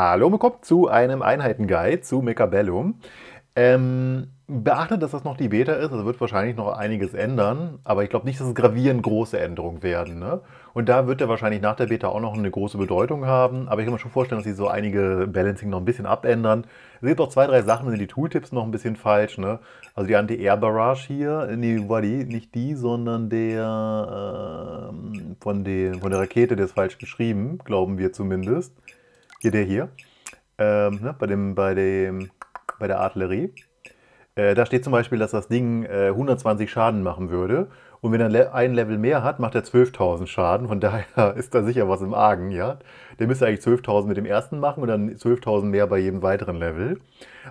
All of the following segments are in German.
Hallo, willkommen zu einem Einheitenguide zu Mechabellum. Ähm, beachtet, dass das noch die Beta ist, also wird wahrscheinlich noch einiges ändern, aber ich glaube nicht, dass es gravierend große Änderungen werden. Ne? Und da wird er wahrscheinlich nach der Beta auch noch eine große Bedeutung haben, aber ich kann mir schon vorstellen, dass sie so einige Balancing noch ein bisschen abändern. Es gibt auch zwei, drei Sachen, sind die Tooltips noch ein bisschen falsch. Ne? Also die Anti-Air-Barrage hier, nee, war die, nicht die, sondern der, äh, von, den, von der Rakete, der ist falsch geschrieben, glauben wir zumindest. Hier, der hier. Ähm, ne, bei, dem, bei, dem, bei der Artillerie. Äh, da steht zum Beispiel, dass das Ding äh, 120 Schaden machen würde. Und wenn er ein Level mehr hat, macht er 12.000 Schaden. Von daher ist da sicher was im Argen, ja. Der müsste eigentlich 12.000 mit dem ersten machen und dann 12.000 mehr bei jedem weiteren Level.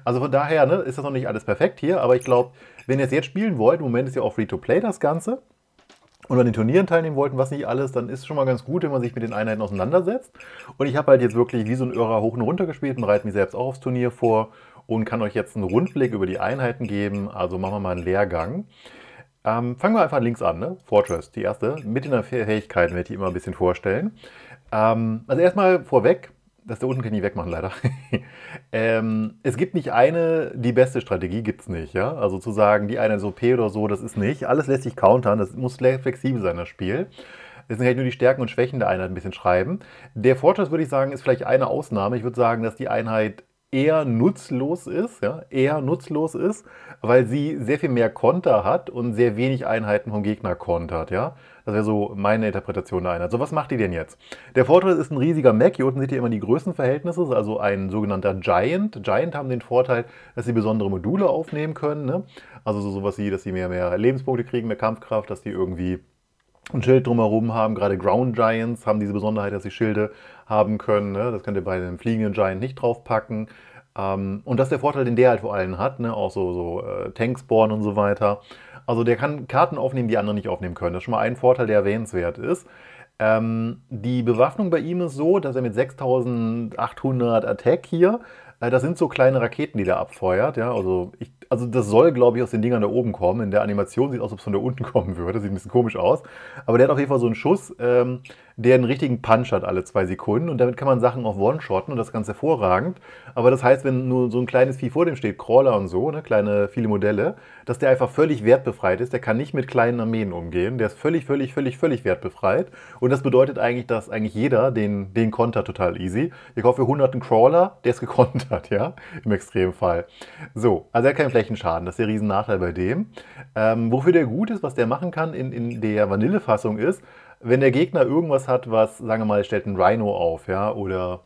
Also von daher ne, ist das noch nicht alles perfekt hier. Aber ich glaube, wenn ihr es jetzt spielen wollt, im Moment ist ja auch Free-to-Play das Ganze und an den Turnieren teilnehmen wollten, was nicht alles, dann ist es schon mal ganz gut, wenn man sich mit den Einheiten auseinandersetzt. Und ich habe halt jetzt wirklich wie so ein Irrer hoch und runter gespielt, bereite mich selbst auch aufs Turnier vor und kann euch jetzt einen Rundblick über die Einheiten geben. Also machen wir mal einen Lehrgang. Ähm, fangen wir einfach links an, ne? Fortress, die erste, mit den Fähigkeiten werde ich die immer ein bisschen vorstellen. Ähm, also erstmal vorweg, das da unten kann ich wegmachen, leider. ähm, es gibt nicht eine, die beste Strategie gibt es nicht. Ja? Also zu sagen, die eine so P oder so, das ist nicht. Alles lässt sich countern, das muss flexibel sein, das Spiel. Es sind halt nur die Stärken und Schwächen der Einheit ein bisschen schreiben. Der Fortress, würde ich sagen, ist vielleicht eine Ausnahme. Ich würde sagen, dass die Einheit eher nutzlos ist, ja, eher nutzlos ist, weil sie sehr viel mehr Konter hat und sehr wenig Einheiten vom Gegner kontert, ja. Das wäre so meine Interpretation der Einheit. So, was macht die denn jetzt? Der Vorteil ist ein riesiger Mac. Hier unten seht ihr immer die Größenverhältnisse, also ein sogenannter Giant. Giant haben den Vorteil, dass sie besondere Module aufnehmen können. Ne? Also so sowas wie, dass sie mehr, mehr Lebenspunkte kriegen, mehr Kampfkraft, dass die irgendwie ein Schild drumherum haben. Gerade Ground Giants haben diese Besonderheit, dass sie Schilde haben können. Ne? Das könnt ihr bei einem fliegenden Giant nicht draufpacken. Ähm, und das ist der Vorteil, den der halt vor allem hat. Ne? Auch so, so äh, Tankspawn und so weiter. Also der kann Karten aufnehmen, die andere nicht aufnehmen können. Das ist schon mal ein Vorteil, der erwähnenswert ist. Ähm, die Bewaffnung bei ihm ist so, dass er mit 6800 Attack hier, äh, das sind so kleine Raketen, die der abfeuert. Ja? Also ich also das soll, glaube ich, aus den Dingern da oben kommen. In der Animation sieht es aus, als ob es von da unten kommen würde. Das sieht ein bisschen komisch aus. Aber der hat auf jeden Fall so einen Schuss, ähm, der einen richtigen Punch hat alle zwei Sekunden. Und damit kann man Sachen auch One-Shotten und das ist ganz hervorragend. Aber das heißt, wenn nur so ein kleines Vieh vor dem steht, Crawler und so, ne, kleine, viele Modelle, dass der einfach völlig wertbefreit ist. Der kann nicht mit kleinen Armeen umgehen. Der ist völlig, völlig, völlig, völlig wertbefreit. Und das bedeutet eigentlich, dass eigentlich jeder den, den Konter total easy. Ihr kauft für 100 einen Crawler, der ist gekontert, ja, im Extremfall. So, also er kann Flächenschaden. Das ist der Riesennachteil bei dem. Ähm, wofür der gut ist, was der machen kann in, in der Vanillefassung ist, wenn der Gegner irgendwas hat, was, sagen wir mal, stellt ein Rhino auf, ja, oder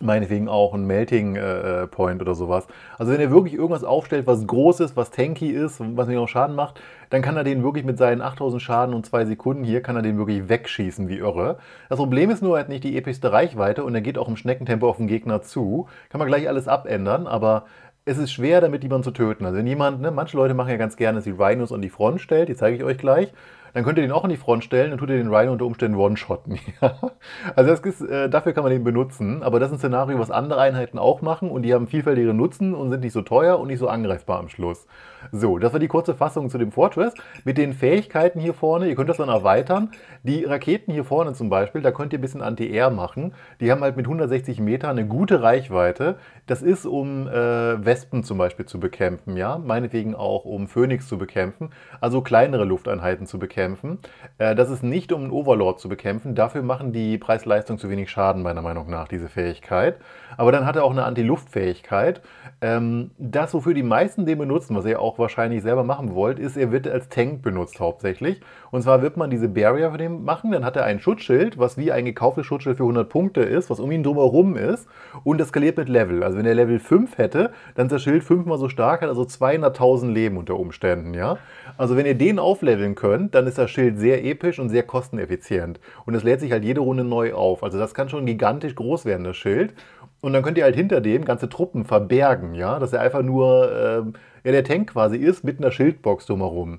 meinetwegen auch ein Melting äh, äh Point oder sowas. Also wenn er wirklich irgendwas aufstellt, was groß ist, was tanky ist, was mir auch Schaden macht, dann kann er den wirklich mit seinen 8000 Schaden und 2 Sekunden hier, kann er den wirklich wegschießen wie irre. Das Problem ist nur, er hat nicht die epischste Reichweite und er geht auch im Schneckentempo auf den Gegner zu. Kann man gleich alles abändern, aber es ist schwer, damit jemanden zu töten. Also wenn jemand, ne, manche Leute machen ja ganz gerne, dass sie Rhinos an die Front stellt, die zeige ich euch gleich. Dann könnt ihr den auch an die Front stellen, dann tut ihr den Rhino unter Umständen one-shotten. also ist, äh, dafür kann man den benutzen, aber das ist ein Szenario, was andere Einheiten auch machen und die haben vielfältigere Nutzen und sind nicht so teuer und nicht so angreifbar am Schluss. So, das war die kurze Fassung zu dem Fortress. Mit den Fähigkeiten hier vorne, ihr könnt das dann erweitern. Die Raketen hier vorne zum Beispiel, da könnt ihr ein bisschen Anti-Air machen. Die haben halt mit 160 Metern eine gute Reichweite. Das ist, um äh, Wespen zum Beispiel zu bekämpfen, ja. Meinetwegen auch, um Phönix zu bekämpfen. Also kleinere Lufteinheiten zu bekämpfen. Äh, das ist nicht, um einen Overlord zu bekämpfen. Dafür machen die Preis-Leistung zu wenig Schaden, meiner Meinung nach, diese Fähigkeit. Aber dann hat er auch eine Anti-Luft-Fähigkeit. Ähm, das, wofür die meisten den benutzen, was er auch auch wahrscheinlich selber machen wollt, ist, er wird als Tank benutzt hauptsächlich. Und zwar wird man diese Barrier für den machen, dann hat er ein Schutzschild, was wie ein gekauftes Schutzschild für 100 Punkte ist, was um ihn drumherum ist und das skaliert mit Level. Also wenn er Level 5 hätte, dann ist das Schild fünfmal so stark, hat also 200.000 Leben unter Umständen, ja. Also wenn ihr den aufleveln könnt, dann ist das Schild sehr episch und sehr kosteneffizient. Und es lädt sich halt jede Runde neu auf. Also das kann schon gigantisch groß werden, das Schild. Und dann könnt ihr halt hinter dem ganze Truppen verbergen, ja, dass er einfach nur ähm, ja, der Tank quasi ist mit einer Schildbox drumherum.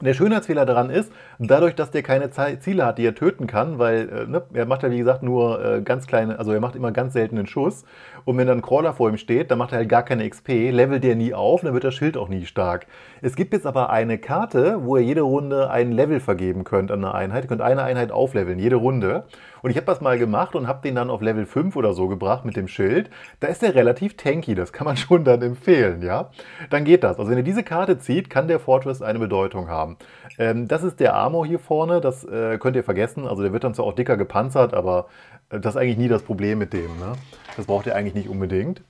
Der Schönheitsfehler daran ist, dadurch, dass der keine Ziele hat, die er töten kann, weil äh, ne, er macht ja wie gesagt nur äh, ganz kleine, also er macht immer ganz selten einen Schuss. Und wenn dann ein Crawler vor ihm steht, dann macht er halt gar keine XP, levelt der nie auf, dann wird das Schild auch nie stark. Es gibt jetzt aber eine Karte, wo ihr jede Runde ein Level vergeben könnt an eine Einheit. Ihr könnt eine Einheit aufleveln, jede Runde. Und ich habe das mal gemacht und habe den dann auf Level 5 oder so gebracht mit dem Schild. Da ist der relativ tanky, das kann man schon dann empfehlen, ja. Dann geht das. Also wenn ihr diese Karte zieht, kann der Fortress eine Bedeutung haben. Ähm, das ist der Armor hier vorne, das äh, könnt ihr vergessen. Also der wird dann zwar auch dicker gepanzert, aber äh, das ist eigentlich nie das Problem mit dem. Ne? Das braucht ihr eigentlich nicht unbedingt.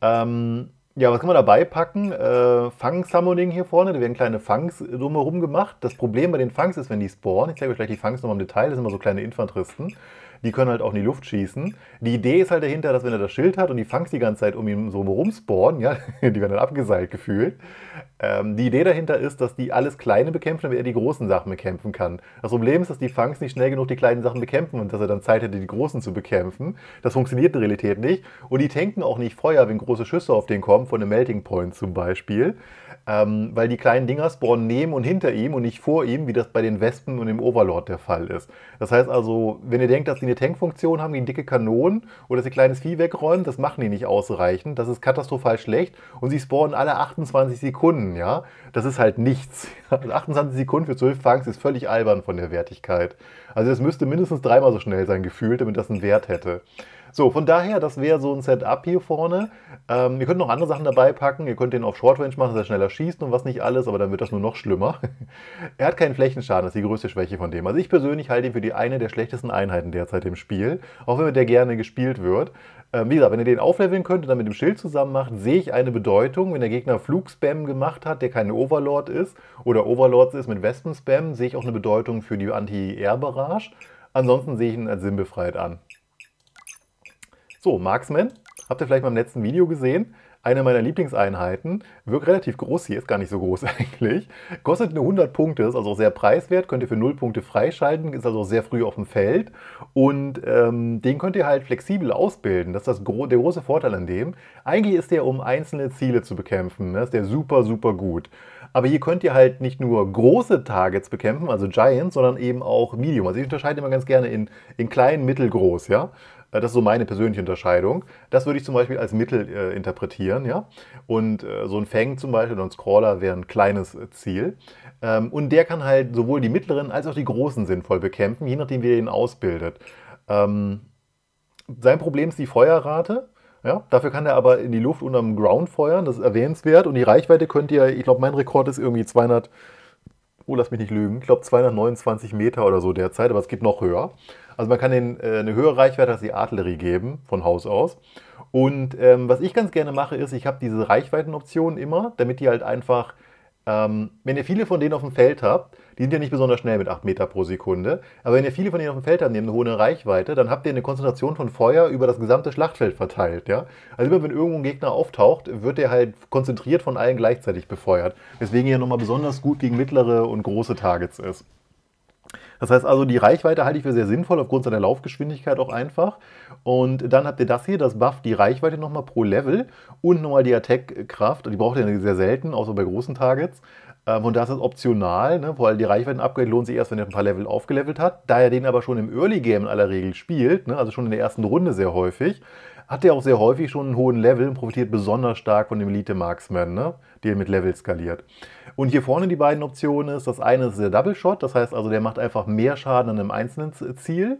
Ähm, ja, was kann man dabei packen? Äh, Fang-Summoning hier vorne, da werden kleine Fangs drumherum gemacht. Das Problem bei den Fangs ist, wenn die spawnen, ich zeige euch gleich die Fangs nochmal im Detail, das sind immer so kleine Infanteristen die können halt auch in die Luft schießen. Die Idee ist halt dahinter, dass wenn er das Schild hat und die Fangs die ganze Zeit um ihn so rumspawnen, ja, die werden dann abgeseilt gefühlt. Ähm, die Idee dahinter ist, dass die alles Kleine bekämpfen, damit er die großen Sachen bekämpfen kann. Das Problem ist, dass die Fangs nicht schnell genug die kleinen Sachen bekämpfen und dass er dann Zeit hätte, die großen zu bekämpfen. Das funktioniert in Realität nicht. Und die tanken auch nicht Feuer, wenn große Schüsse auf den kommen, von einem Melting Point zum Beispiel ähm, weil die kleinen Dinger spawnen neben und hinter ihm und nicht vor ihm, wie das bei den Wespen und dem Overlord der Fall ist. Das heißt also, wenn ihr denkt, dass die eine Tankfunktion haben, die dicke Kanonen oder dass sie kleines Vieh wegräumen, das machen die nicht ausreichend. Das ist katastrophal schlecht und sie spawnen alle 28 Sekunden, ja. Das ist halt nichts. Also 28 Sekunden für 12 Fangs ist völlig albern von der Wertigkeit. Also das müsste mindestens dreimal so schnell sein gefühlt, damit das einen Wert hätte. So, von daher, das wäre so ein Setup hier vorne. Ähm, ihr könnt noch andere Sachen dabei packen. Ihr könnt den auf Short Range machen, dass er schneller verschießen und was nicht alles, aber dann wird das nur noch schlimmer. er hat keinen Flächenschaden, das ist die größte Schwäche von dem. Also ich persönlich halte ihn für die eine der schlechtesten Einheiten derzeit im Spiel, auch wenn der gerne gespielt wird. Ähm, wie gesagt, wenn ihr den aufleveln könnt und dann mit dem Schild zusammen macht, sehe ich eine Bedeutung. Wenn der Gegner Flugspam gemacht hat, der kein Overlord ist, oder Overlords ist mit Wespenspam, sehe ich auch eine Bedeutung für die Anti-Air-Barrage. Ansonsten sehe ich ihn als sinnbefreit an. So, Marksman, habt ihr vielleicht mal im letzten Video gesehen eine meiner Lieblingseinheiten, wirkt relativ groß hier, ist gar nicht so groß eigentlich, kostet nur 100 Punkte, ist also sehr preiswert, könnt ihr für 0 Punkte freischalten, ist also sehr früh auf dem Feld und ähm, den könnt ihr halt flexibel ausbilden, das ist das gro der große Vorteil an dem. Eigentlich ist der, um einzelne Ziele zu bekämpfen, ne? ist der super, super gut. Aber hier könnt ihr halt nicht nur große Targets bekämpfen, also Giants, sondern eben auch Medium. Also ich unterscheide immer ganz gerne in, in klein, mittelgroß, ja. Äh, das ist so meine persönliche Unterscheidung. Das würde ich zum Beispiel als Mittel äh, interpretieren. Ja? Und äh, so ein Fang zum Beispiel oder ein Scrawler wäre ein kleines äh, Ziel. Ähm, und der kann halt sowohl die mittleren als auch die großen sinnvoll bekämpfen, je nachdem, wie er ihn ausbildet. Ähm, sein Problem ist die Feuerrate. Ja, dafür kann er aber in die Luft unterm Ground feuern, das ist erwähnenswert. Und die Reichweite könnt ihr, ich glaube, mein Rekord ist irgendwie 200, oh, lass mich nicht lügen, ich glaube 229 Meter oder so derzeit, aber es geht noch höher. Also man kann denen äh, eine höhere Reichweite als die Artillerie geben, von Haus aus. Und ähm, was ich ganz gerne mache, ist, ich habe diese Reichweitenoptionen immer, damit die halt einfach ähm, wenn ihr viele von denen auf dem Feld habt, die sind ja nicht besonders schnell mit 8 Meter pro Sekunde, aber wenn ihr viele von denen auf dem Feld habt, die haben eine hohe Reichweite, dann habt ihr eine Konzentration von Feuer über das gesamte Schlachtfeld verteilt. Ja? Also immer wenn irgendwo ein Gegner auftaucht, wird der halt konzentriert von allen gleichzeitig befeuert. Deswegen ja nochmal besonders gut gegen mittlere und große Targets ist. Das heißt also, die Reichweite halte ich für sehr sinnvoll, aufgrund seiner Laufgeschwindigkeit auch einfach. Und dann habt ihr das hier, das Buff, die Reichweite nochmal pro Level und nochmal die Attack-Kraft. Die braucht ihr sehr selten, außer bei großen Targets. Ähm, und das ist optional, ne? vor die Reichweiten-Upgrade lohnt sich erst, wenn ihr ein paar Level aufgelevelt hat. Da ihr den aber schon im Early Game in aller Regel spielt, ne? also schon in der ersten Runde sehr häufig, hat er auch sehr häufig schon einen hohen Level und profitiert besonders stark von dem Elite-Marksman, ne? den mit Level skaliert. Und hier vorne die beiden Optionen ist, das eine ist der Double Shot, das heißt also, der macht einfach mehr Schaden an einem einzelnen Ziel.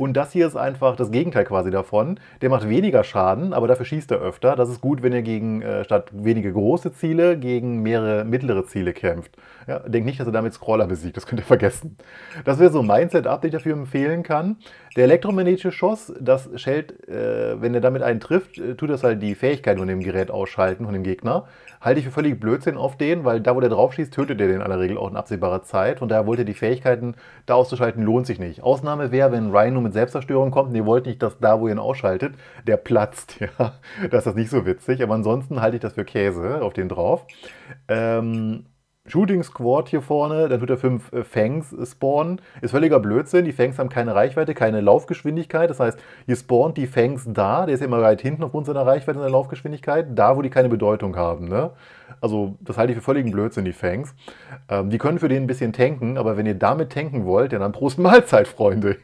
Und das hier ist einfach das Gegenteil quasi davon. Der macht weniger Schaden, aber dafür schießt er öfter. Das ist gut, wenn er gegen äh, statt wenige große Ziele gegen mehrere mittlere Ziele kämpft. Ja, denkt nicht, dass er damit Scroller besiegt, das könnt ihr vergessen. Das wäre so mein Setup, den ich dafür empfehlen kann. Der elektromagnetische Schuss, das schält, äh, wenn er damit einen trifft, äh, tut das halt die Fähigkeit von dem Gerät ausschalten, von dem Gegner halte ich für völlig Blödsinn auf den, weil da, wo der drauf schießt, tötet er den in aller Regel auch in absehbarer Zeit. Und daher wollte die Fähigkeiten da auszuschalten, lohnt sich nicht. Ausnahme wäre, wenn Ryan nur mit Selbstzerstörung kommt und ihr wollt nicht, dass da, wo ihr ihn ausschaltet, der platzt. Ja, das ist nicht so witzig. Aber ansonsten halte ich das für Käse auf den drauf. Ähm, Shooting Squad hier vorne, dann wird er fünf äh, Fangs äh, spawnen. Ist völliger Blödsinn. Die Fangs haben keine Reichweite, keine Laufgeschwindigkeit. Das heißt, ihr spawnt die Fangs da, der ist immer weit hinten aufgrund seiner Reichweite und seiner Laufgeschwindigkeit, da wo die keine Bedeutung haben. Ne? Also das halte ich für völligen Blödsinn, die Fangs. Ähm, die können für den ein bisschen tanken, aber wenn ihr damit tanken wollt, ja, dann Prost Mahlzeit, Freunde.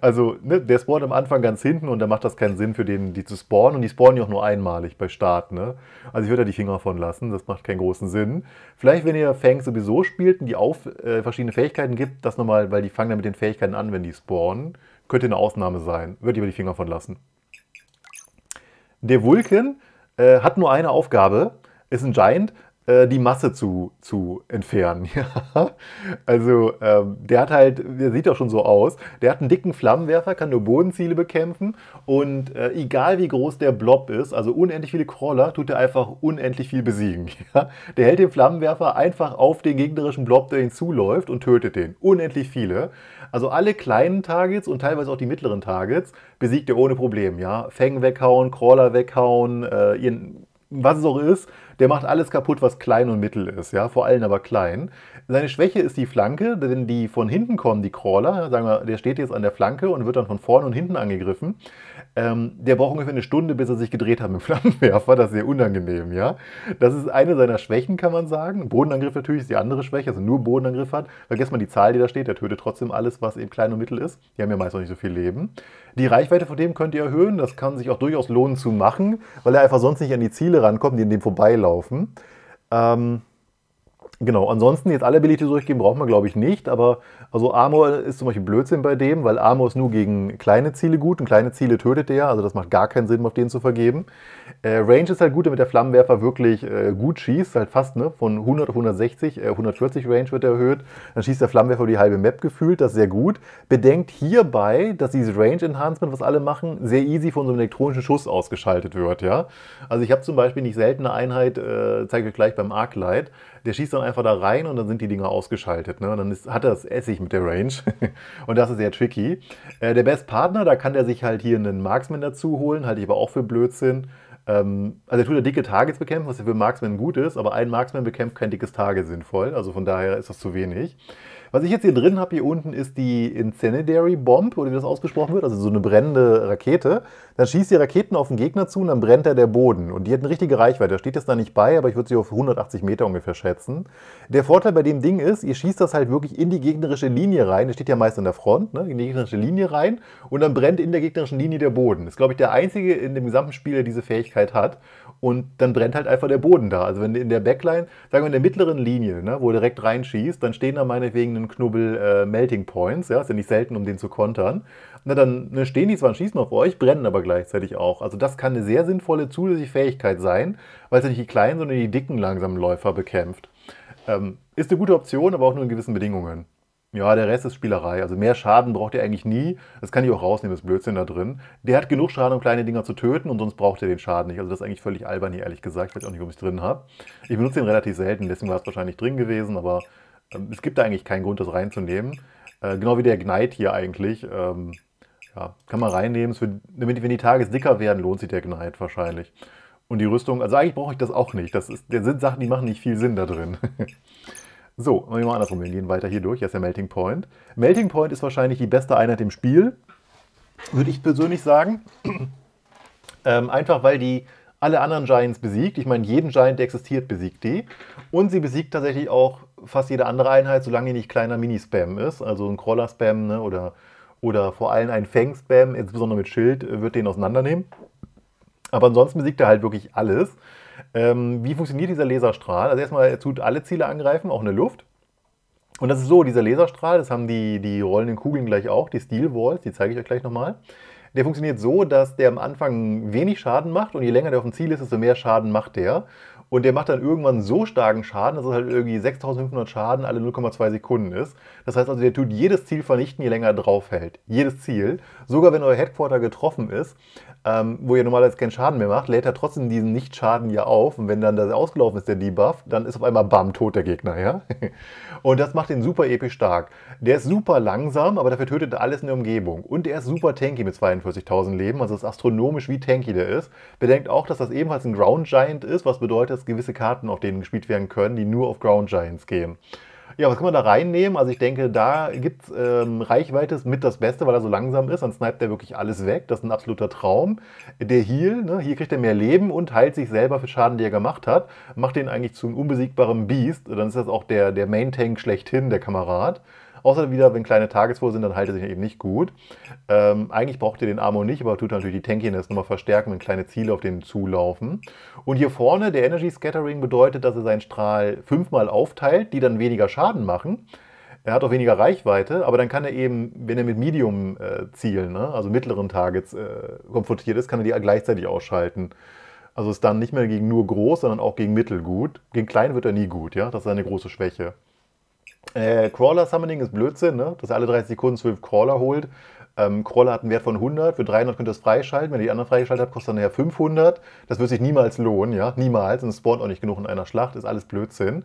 Also ne, der spawnt am Anfang ganz hinten und da macht das keinen Sinn für den, die zu spawnen. Und die spawnen ja auch nur einmalig bei Start. Ne? Also ich würde da die Finger von lassen, das macht keinen großen Sinn. Vielleicht, wenn ihr Fangs sowieso spielt und die auf äh, verschiedene Fähigkeiten gibt, das nochmal, weil die fangen dann mit den Fähigkeiten an, wenn die spawnen. Könnte eine Ausnahme sein. Würde ich aber die Finger von lassen. Der Vulcan äh, hat nur eine Aufgabe, ist entscheidend, äh, die Masse zu, zu entfernen. also ähm, der hat halt, der sieht doch schon so aus, der hat einen dicken Flammenwerfer, kann nur Bodenziele bekämpfen und äh, egal wie groß der Blob ist, also unendlich viele Crawler, tut er einfach unendlich viel besiegen. der hält den Flammenwerfer einfach auf den gegnerischen Blob, der ihn zuläuft und tötet den. Unendlich viele. Also alle kleinen Targets und teilweise auch die mittleren Targets besiegt er ohne Problem. Ja? Fängen weghauen, Crawler weghauen, äh, ihren, was es auch ist, der macht alles kaputt, was klein und mittel ist, ja, vor allem aber klein. Seine Schwäche ist die Flanke, denn die von hinten kommen, die Crawler, sagen wir, der steht jetzt an der Flanke und wird dann von vorne und hinten angegriffen. Ähm, der braucht ungefähr eine Stunde, bis er sich gedreht hat mit dem Flammenwerfer, das ist sehr unangenehm, ja. Das ist eine seiner Schwächen, kann man sagen. Bodenangriff natürlich ist die andere Schwäche, also nur Bodenangriff hat. Vergesst mal die Zahl, die da steht, der tötet trotzdem alles, was eben klein und mittel ist. Die haben ja meist auch nicht so viel Leben. Die Reichweite von dem könnt ihr erhöhen. Das kann sich auch durchaus lohnen zu machen, weil er einfach sonst nicht an die Ziele rankommt, die in dem vorbeilaufen. Ähm, Genau, ansonsten jetzt alle Abilities durchgeben, braucht man, glaube ich, nicht. Aber also Armor ist zum Beispiel Blödsinn bei dem, weil Armor ist nur gegen kleine Ziele gut und kleine Ziele tötet er. Also das macht gar keinen Sinn, auf den zu vergeben. Äh, Range ist halt gut, damit der Flammenwerfer wirklich äh, gut schießt. Halt fast ne? von 100 auf 160, äh, 140 Range wird erhöht. Dann schießt der Flammenwerfer über die halbe Map gefühlt. Das ist sehr gut. Bedenkt hierbei, dass dieses Range Enhancement, was alle machen, sehr easy von so einem elektronischen Schuss ausgeschaltet wird. Ja? Also ich habe zum Beispiel nicht selten eine Einheit, äh, zeige ich euch gleich beim Arc Light, der schießt dann einfach da rein und dann sind die Dinger ausgeschaltet. Ne? Und dann ist, hat er das Essig mit der Range. und das ist sehr tricky. Äh, der Best Partner, da kann der sich halt hier einen Marksman dazu holen, halte ich aber auch für Blödsinn. Ähm, also er tut ja dicke Targets bekämpfen, was ja für Marksman gut ist, aber ein Marksman bekämpft kein dickes Target sinnvoll. Also von daher ist das zu wenig. Was ich jetzt hier drin habe, hier unten, ist die Incendiary Bomb, oder wie das ausgesprochen wird, also so eine brennende Rakete. Dann schießt die Raketen auf den Gegner zu und dann brennt er der Boden. Und die hat eine richtige Reichweite. Da steht jetzt da nicht bei, aber ich würde sie auf 180 Meter ungefähr schätzen. Der Vorteil bei dem Ding ist, ihr schießt das halt wirklich in die gegnerische Linie rein. Das steht ja meist an der Front, ne? in die gegnerische Linie rein. Und dann brennt in der gegnerischen Linie der Boden. Das ist, glaube ich, der einzige in dem gesamten Spiel, der diese Fähigkeit hat und dann brennt halt einfach der Boden da. Also wenn in der Backline, sagen wir in der mittleren Linie, ne, wo er direkt reinschießt, dann stehen da meinetwegen von Knubbel äh, Melting Points. Ja, ist ja nicht selten, um den zu kontern. Na, dann ne, stehen die zwar und schießen auf euch, brennen aber gleichzeitig auch. Also das kann eine sehr sinnvolle zusätzliche Fähigkeit sein, weil es ja nicht die kleinen, sondern die dicken langsamen Läufer bekämpft. Ähm, ist eine gute Option, aber auch nur in gewissen Bedingungen. Ja, der Rest ist Spielerei. Also mehr Schaden braucht ihr eigentlich nie. Das kann ich auch rausnehmen, das Blödsinn da drin. Der hat genug Schaden, um kleine Dinger zu töten und sonst braucht er den Schaden nicht. Also das ist eigentlich völlig albern hier, ehrlich gesagt. Ich weiß auch nicht, ob ich es drin habe. Ich benutze den relativ selten, deswegen war es wahrscheinlich drin gewesen, aber ähm, es gibt da eigentlich keinen Grund, das reinzunehmen. Äh, genau wie der Gneid hier eigentlich. Ähm, ja, kann man reinnehmen. Wird, damit, wenn die Tages dicker werden, lohnt sich der Gneid wahrscheinlich. Und die Rüstung, also eigentlich brauche ich das auch nicht. Das, ist, das sind Sachen, die machen nicht viel Sinn da drin. so, machen wir mal andersrum. Wir gehen weiter hier durch. Hier ist der Melting Point. Melting Point ist wahrscheinlich die beste Einheit im Spiel, würde ich persönlich sagen. ähm, einfach weil die alle anderen Giants besiegt. Ich meine, jeden Giant, der existiert, besiegt die. Und sie besiegt tatsächlich auch fast jede andere Einheit, solange die nicht kleiner Mini-Spam ist, also ein Crawler-Spam ne, oder, oder vor allem ein Fang-Spam, insbesondere mit Schild, äh, wird den auseinandernehmen. Aber ansonsten besiegt er halt wirklich alles. Ähm, wie funktioniert dieser Laserstrahl? Also erstmal, er tut alle Ziele angreifen, auch in der Luft. Und das ist so, dieser Laserstrahl, das haben die, die rollenden Kugeln gleich auch, die Steel Walls, die zeige ich euch gleich nochmal. Der funktioniert so, dass der am Anfang wenig Schaden macht und je länger der auf dem Ziel ist, desto mehr Schaden macht der. Und der macht dann irgendwann so starken Schaden, dass es halt irgendwie 6500 Schaden alle 0,2 Sekunden ist. Das heißt also, der tut jedes Ziel vernichten, je länger er draufhält. Jedes Ziel. Sogar wenn euer Headquarter getroffen ist, ähm, wo ihr normalerweise keinen Schaden mehr macht, lädt er trotzdem diesen Nicht-Schaden hier auf. Und wenn dann das ausgelaufen ist, der Debuff, dann ist auf einmal bam, tot der Gegner, ja? Und das macht ihn super episch stark. Der ist super langsam, aber dafür tötet er alles in der Umgebung. Und er ist super tanky mit 42.000 Leben, also ist astronomisch, wie tanky der ist. Bedenkt auch, dass das ebenfalls ein Ground Giant ist, was bedeutet, gewisse Karten, auf denen gespielt werden können, die nur auf Ground Giants gehen. Ja, was kann man da reinnehmen? Also ich denke, da gibt es ähm, Reichweite mit das Beste, weil er so langsam ist. Dann snipet er wirklich alles weg. Das ist ein absoluter Traum. Der Heal, ne? hier kriegt er mehr Leben und heilt sich selber für Schaden, die er gemacht hat. Macht den eigentlich zu einem unbesiegbaren Biest. Dann ist das auch der, der Main-Tank schlechthin, der Kamerad. Außer wieder, wenn kleine Tageswohl sind, dann heilt er sich eben nicht gut. Ähm, eigentlich braucht ihr den Armor nicht, aber tut natürlich die Tankiness nochmal verstärken, wenn kleine Ziele auf den zulaufen. Und hier vorne, der Energy Scattering bedeutet, dass er seinen Strahl fünfmal aufteilt, die dann weniger Schaden machen. Er hat auch weniger Reichweite, aber dann kann er eben, wenn er mit Medium-Zielen, äh, ne, also mittleren Targets, äh, konfrontiert ist, kann er die gleichzeitig ausschalten. Also ist dann nicht mehr gegen nur groß, sondern auch gegen mittel gut. Gegen klein wird er nie gut, ja. Das ist eine große Schwäche. Äh, Crawler Summoning ist Blödsinn, ne? dass er alle 30 Sekunden 12 Crawler holt. Ähm, Crawler hat einen Wert von 100, für 300 könnt ihr es freischalten. Wenn ihr die anderen freigeschaltet habt, kostet dann nachher 500. Das wird sich niemals lohnen, ja, niemals. Und es spawnt auch nicht genug in einer Schlacht, ist alles Blödsinn.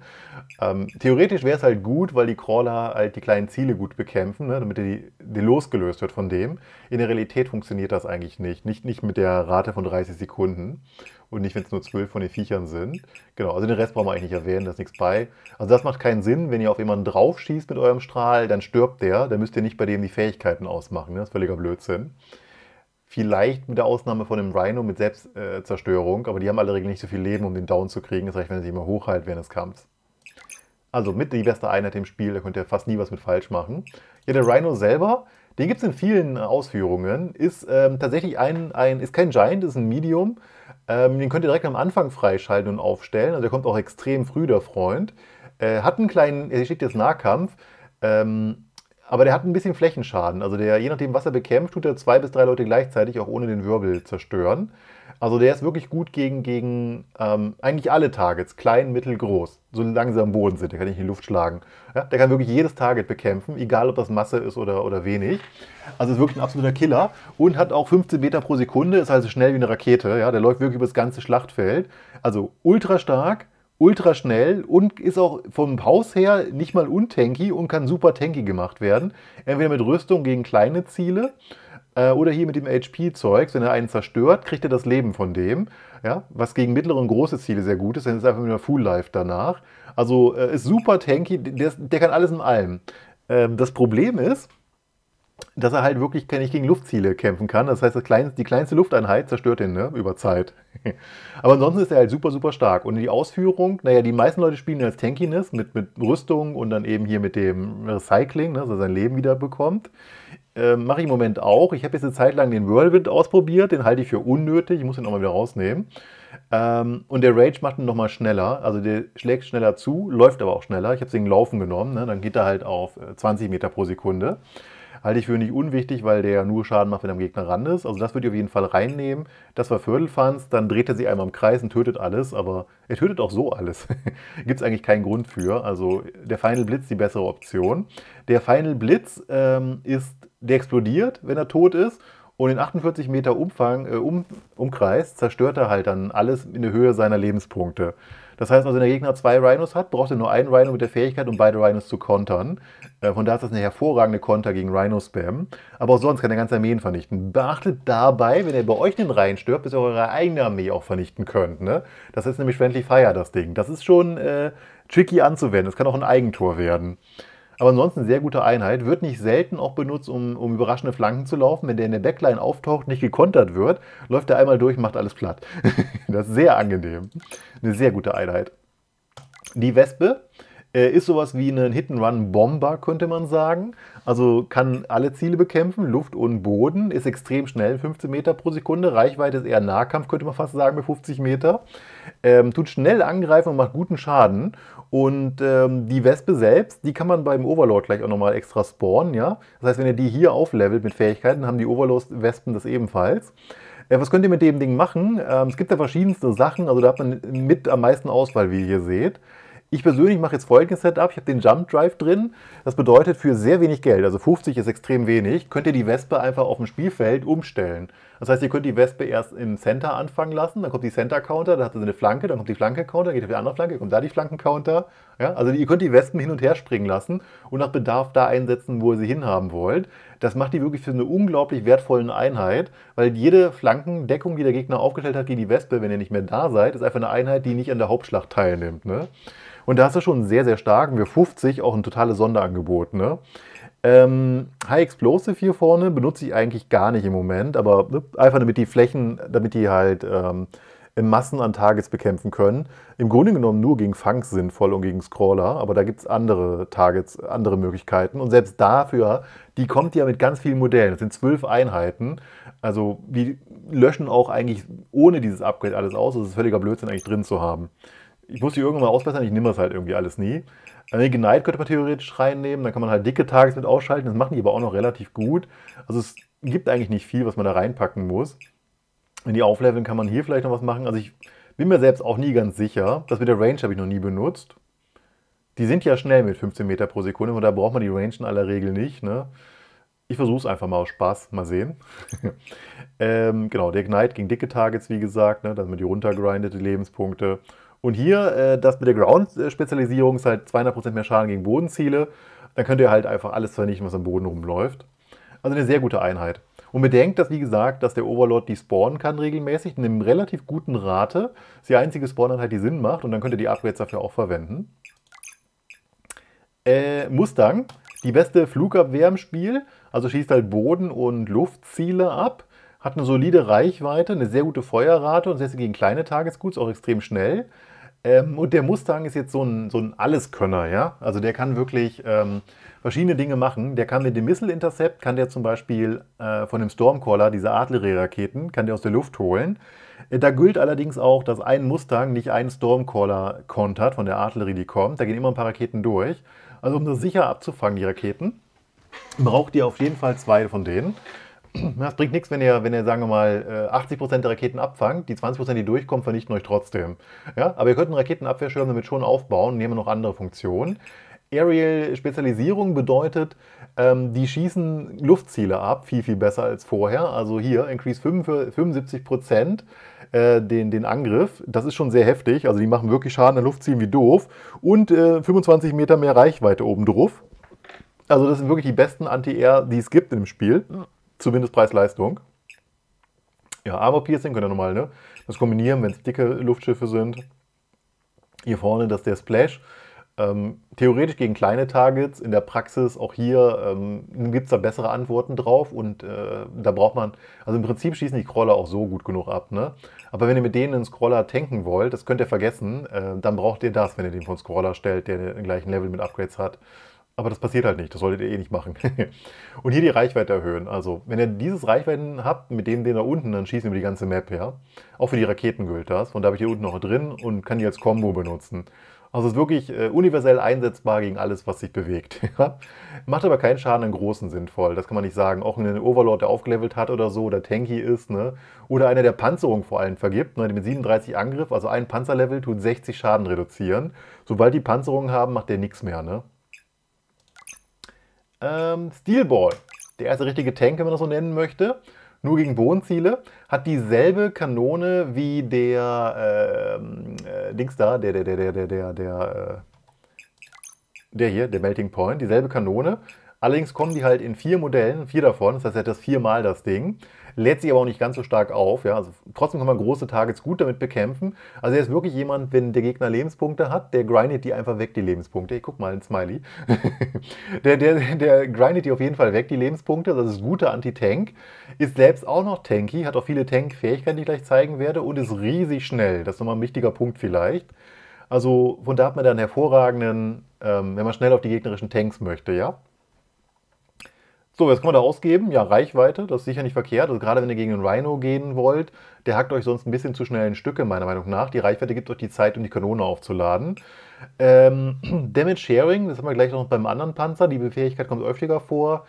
Ähm, theoretisch wäre es halt gut, weil die Crawler halt die kleinen Ziele gut bekämpfen, ne, damit die, die, losgelöst wird von dem. In der Realität funktioniert das eigentlich nicht, nicht, nicht mit der Rate von 30 Sekunden und nicht, wenn es nur zwölf von den Viechern sind. Genau, also den Rest brauchen wir eigentlich nicht erwähnen, da ist nichts bei. Also das macht keinen Sinn, wenn ihr auf jemanden draufschießt mit eurem Strahl, dann stirbt der, dann müsst ihr nicht bei dem die Fähigkeiten ausmachen, ne? das ist völliger Blödsinn. Vielleicht mit der Ausnahme von dem Rhino mit Selbstzerstörung, äh, aber die haben alle Regeln nicht so viel Leben, um den down zu kriegen. Das reicht, wenn er sich immer hochhalten während des Kampfs. Also mit die beste Einheit im Spiel, da könnt ihr fast nie was mit falsch machen. Ja, der Rhino selber, den gibt es in vielen Ausführungen, ist ähm, tatsächlich ein, ein, ist kein Giant, ist ein Medium, ähm, den könnt ihr direkt am Anfang freischalten und aufstellen. Also der kommt auch extrem früh, der Freund. Äh, hat einen kleinen, er schickt jetzt Nahkampf, ähm, aber der hat ein bisschen Flächenschaden. Also der, je nachdem, was er bekämpft, tut er zwei bis drei Leute gleichzeitig auch ohne den Wirbel zerstören. Also der ist wirklich gut gegen, gegen ähm, eigentlich alle Targets, klein, mittel, groß, solange sie am Boden sind. Der kann nicht in die Luft schlagen. Ja, der kann wirklich jedes Target bekämpfen, egal ob das Masse ist oder, oder wenig. Also ist wirklich ein absoluter Killer und hat auch 15 Meter pro Sekunde, ist also schnell wie eine Rakete. Ja, der läuft wirklich über das ganze Schlachtfeld. Also ultra stark, ultra schnell und ist auch vom Haus her nicht mal untanky und kann super tanky gemacht werden. Entweder mit Rüstung gegen kleine Ziele äh, oder hier mit dem hp zeug wenn er einen zerstört, kriegt er das Leben von dem. Ja? Was gegen mittlere und große Ziele sehr gut ist, dann ist er einfach mit Full Life danach. Also äh, ist super tanky, der, der, kann alles in allem. Ähm, das Problem ist, dass er halt wirklich nicht gegen Luftziele kämpfen kann. Das heißt, das kleinste, die kleinste Lufteinheit zerstört ihn ne? über Zeit. Aber ansonsten ist er halt super, super stark. Und die Ausführung, naja, die meisten Leute spielen als Tankiness mit, mit Rüstung und dann eben hier mit dem Recycling, ne? dass er sein Leben wieder bekommt. Äh, Mache ich im Moment auch. Ich habe jetzt eine Zeit lang den Whirlwind ausprobiert. Den halte ich für unnötig. Ich muss den auch mal wieder rausnehmen. Ähm, und der Rage macht ihn nochmal schneller. Also der schlägt schneller zu, läuft aber auch schneller. Ich habe es den Laufen genommen. Ne? Dann geht er halt auf 20 äh, Meter pro Sekunde. Halte ich für nicht unwichtig, weil der nur Schaden macht, wenn er am Gegner ran ist. Also das würde ich auf jeden Fall reinnehmen. Das war Viertelfanz, dann dreht er sich einmal im Kreis und tötet alles, aber er tötet auch so alles. Gibt es eigentlich keinen Grund für. Also der Final Blitz die bessere Option. Der Final Blitz ähm, ist der explodiert, wenn er tot ist. Und in 48 Meter Umfang, äh, um, Umkreis zerstört er halt dann alles in der Höhe seiner Lebenspunkte. Das heißt also, wenn der Gegner zwei Rhinos hat, braucht er nur einen Rhino mit der Fähigkeit, um beide Rhinos zu kontern. Äh, von daher ist das eine hervorragende Konter gegen Rhino-Spam. Aber auch sonst kann er ganze Armeen vernichten. Beachtet dabei, wenn er bei euch den Reihen stört, bis ihr eure eigene Armee auch vernichten könnt. Ne? Das ist nämlich Friendly Fire, das Ding. Das ist schon äh, tricky anzuwenden. Das kann auch ein Eigentor werden. Aber ansonsten sehr gute Einheit. Wird nicht selten auch benutzt, um, um überraschende Flanken zu laufen. Wenn der in der Backline auftaucht, nicht gekontert wird, läuft er einmal durch, macht alles platt. das ist sehr angenehm. Eine sehr gute Einheit. Die Wespe äh, ist sowas wie ein Hit-and-Run-Bomber, könnte man sagen. Also kann alle Ziele bekämpfen, Luft und Boden, ist extrem schnell, 15 Meter pro Sekunde. Reichweite ist eher Nahkampf, könnte man fast sagen, mit 50 Meter. Ähm, tut schnell angreifen und macht guten Schaden. Und ähm, die Wespe selbst, die kann man beim Overlord gleich auch nochmal extra spawnen. Ja? Das heißt, wenn ihr die hier auflevelt mit Fähigkeiten, haben die Overlord-Wespen das ebenfalls. Äh, was könnt ihr mit dem Ding machen? Ähm, es gibt da verschiedenste Sachen. Also da hat man mit am meisten Auswahl, wie ihr hier seht. Ich persönlich mache jetzt folgendes Setup. Ich habe den Jump Drive drin. Das bedeutet, für sehr wenig Geld, also 50 ist extrem wenig, könnt ihr die Wespe einfach auf dem Spielfeld umstellen. Das heißt, ihr könnt die Wespe erst im Center anfangen lassen, dann kommt die Center-Counter, dann hat sie eine Flanke, dann kommt die Flanke-Counter, dann geht auf die andere Flanke, kommt da die Flanken-Counter. Ja, also ihr könnt die Wespen hin und her springen lassen und nach Bedarf da einsetzen, wo ihr sie hinhaben wollt. Das macht die wirklich für eine unglaublich wertvolle Einheit, weil jede Flankendeckung, die der Gegner aufgestellt hat gegen die Wespe, wenn ihr nicht mehr da seid, ist einfach eine Einheit, die nicht an der Hauptschlacht teilnimmt. Ne? Und da ist du schon sehr, sehr starken, wir 50, auch ein totales Sonderangebot. Ne? Ähm, High Explosive hier vorne benutze ich eigentlich gar nicht im Moment, aber ne, einfach damit die Flächen, damit die halt ähm, in Massen an Targets bekämpfen können. Im Grunde genommen nur gegen Funks sinnvoll und gegen Scrawler, aber da gibt es andere Targets, andere Möglichkeiten. Und selbst dafür, die kommt ja mit ganz vielen Modellen. Das sind zwölf Einheiten. Also die löschen auch eigentlich ohne dieses Upgrade alles aus. Das ist völliger Blödsinn, eigentlich drin zu haben. Ich muss die irgendwann mal ausbessern, ich nehme das halt irgendwie alles nie. Eine Geneid könnte man theoretisch reinnehmen, dann kann man halt dicke Targets mit ausschalten, das machen die aber auch noch relativ gut. Also es gibt eigentlich nicht viel, was man da reinpacken muss. Wenn die aufleveln, kann man hier vielleicht noch was machen. Also ich bin mir selbst auch nie ganz sicher. Das mit der Range habe ich noch nie benutzt. Die sind ja schnell mit 15 Meter pro Sekunde und da braucht man die Range in aller Regel nicht. Ne? Ich versuche es einfach mal aus Spaß, mal sehen. ähm, genau, der Ignite gegen dicke Targets, wie gesagt, ne? damit die runtergrindet, die Lebenspunkte. Und hier, äh, das mit der Ground-Spezialisierung ist halt 200% mehr Schaden gegen Bodenziele. Dann könnt ihr halt einfach alles vernichten, was am Boden rumläuft. Also eine sehr gute Einheit. Und bedenkt, dass, wie gesagt, dass der Overlord die spawnen kann regelmäßig, in einem relativ guten Rate. Das ist die einzige spawn Spawneinheit, die Sinn macht und dann könnt ihr die Upgrades dafür auch verwenden. Äh, Mustang, die beste Flugabwehr im Spiel, also schießt halt Boden- und Luftziele ab hat eine solide Reichweite, eine sehr gute Feuerrate und setzt gegen kleine Targets auch extrem schnell. Ähm, und der Mustang ist jetzt so ein, so ein Alleskönner, ja. Also der kann wirklich ähm, verschiedene Dinge machen. Der kann mit dem Missile Intercept, kann der zum Beispiel äh, von dem Stormcaller, diese Artillerie-Raketen, kann der aus der Luft holen. Äh, da gilt allerdings auch, dass ein Mustang nicht einen Stormcaller kontert von der Artillerie, die kommt. Da gehen immer ein paar Raketen durch. Also um das sicher abzufangen, die Raketen, braucht ihr auf jeden Fall zwei von denen. Das bringt nichts, wenn ihr, wenn ihr, sagen wir mal, 80% äh, der Raketen abfangt, die 20%, die durchkommen, vernichten euch trotzdem. Ja? Aber ihr könnt einen Raketenabwehrschirm damit schon aufbauen, und nehmen noch andere Funktionen. Aerial-Spezialisierung bedeutet, ähm, die schießen Luftziele ab, viel, viel besser als vorher. Also hier, Increase 75 äh, den, den Angriff. Das ist schon sehr heftig. Also die machen wirklich Schaden an Luftzielen wie doof. Und äh, 25 Meter mehr Reichweite oben drauf. Also das sind wirklich die besten Anti-Air, die es gibt im Spiel. Zumindest Preis-Leistung. Ja, aber piercing könnt ihr nochmal, ne? Das kombinieren, wenn es dicke Luftschiffe sind. Hier vorne, das ist der Splash. Ähm, theoretisch gegen kleine Targets, in der Praxis auch hier ähm, gibt es da bessere Antworten drauf und äh, da braucht man, also im Prinzip schießen die Crawler auch so gut genug ab, ne? Aber wenn ihr mit denen einen Scroller tanken wollt, das könnt ihr vergessen, äh, dann braucht ihr das, wenn ihr den von Scroller stellt, der den gleichen Level mit Upgrades hat. Aber das passiert halt nicht, das solltet ihr eh nicht machen. und hier die Reichweite erhöhen. Also, wenn ihr dieses Reichweiten habt, mit dem den da unten, dann schießen über die ganze Map, her. Auch für die Raketen gilt das. Und da habe ich hier unten noch drin und kann die als Combo benutzen. Also es ist wirklich äh, universell einsetzbar gegen alles, was sich bewegt. Macht aber keinen Schaden im Großen sinnvoll. Das kann man nicht sagen. Auch ein Overlord, der aufgelevelt hat oder so, oder tanky ist, ne? Oder einer, der Panzerung vor allem vergibt, ne? mit 37 Angriff, also ein Panzerlevel tut 60 Schaden reduzieren. Sobald die Panzerung haben, macht der nichts mehr, ne? ähm, Steelball. Der erste richtige Tank, wenn man das so nennen möchte. Nur gegen Bodenziele. Hat dieselbe Kanone wie der äh, äh, Dings da, der, der, der, der, der, der, der, äh, der hier, der Melting Point. Dieselbe Kanone. Allerdings kommen die halt in vier Modellen, vier davon, das heißt, er hat das viermal das Ding. Lädt sich aber auch nicht ganz so stark auf. Ja? Also trotzdem kann man große Targets gut damit bekämpfen. Also er ist wirklich jemand, wenn der Gegner Lebenspunkte hat, der grindet die einfach weg, die Lebenspunkte. Ich guck mal, ein Smiley. der, der, der grindet die auf jeden Fall weg, die Lebenspunkte. Das ist guter Anti-Tank. Ist selbst auch noch tanky, hat auch viele Tank-Fähigkeiten, die ich gleich zeigen werde und ist riesig schnell. Das ist nochmal ein wichtiger Punkt vielleicht. Also von da hat man dann hervorragenden, ähm, wenn man schnell auf die gegnerischen Tanks möchte, ja. So, jetzt kann man da ausgeben. Ja, Reichweite, das ist sicher nicht verkehrt. Also gerade wenn ihr gegen einen Rhino gehen wollt, der hackt euch sonst ein bisschen zu schnell in Stücke, meiner Meinung nach. Die Reichweite gibt euch die Zeit, um die Kanone aufzuladen. Ähm, Damage Sharing, das haben wir gleich noch beim anderen Panzer. Die Befähigkeit kommt öfter vor.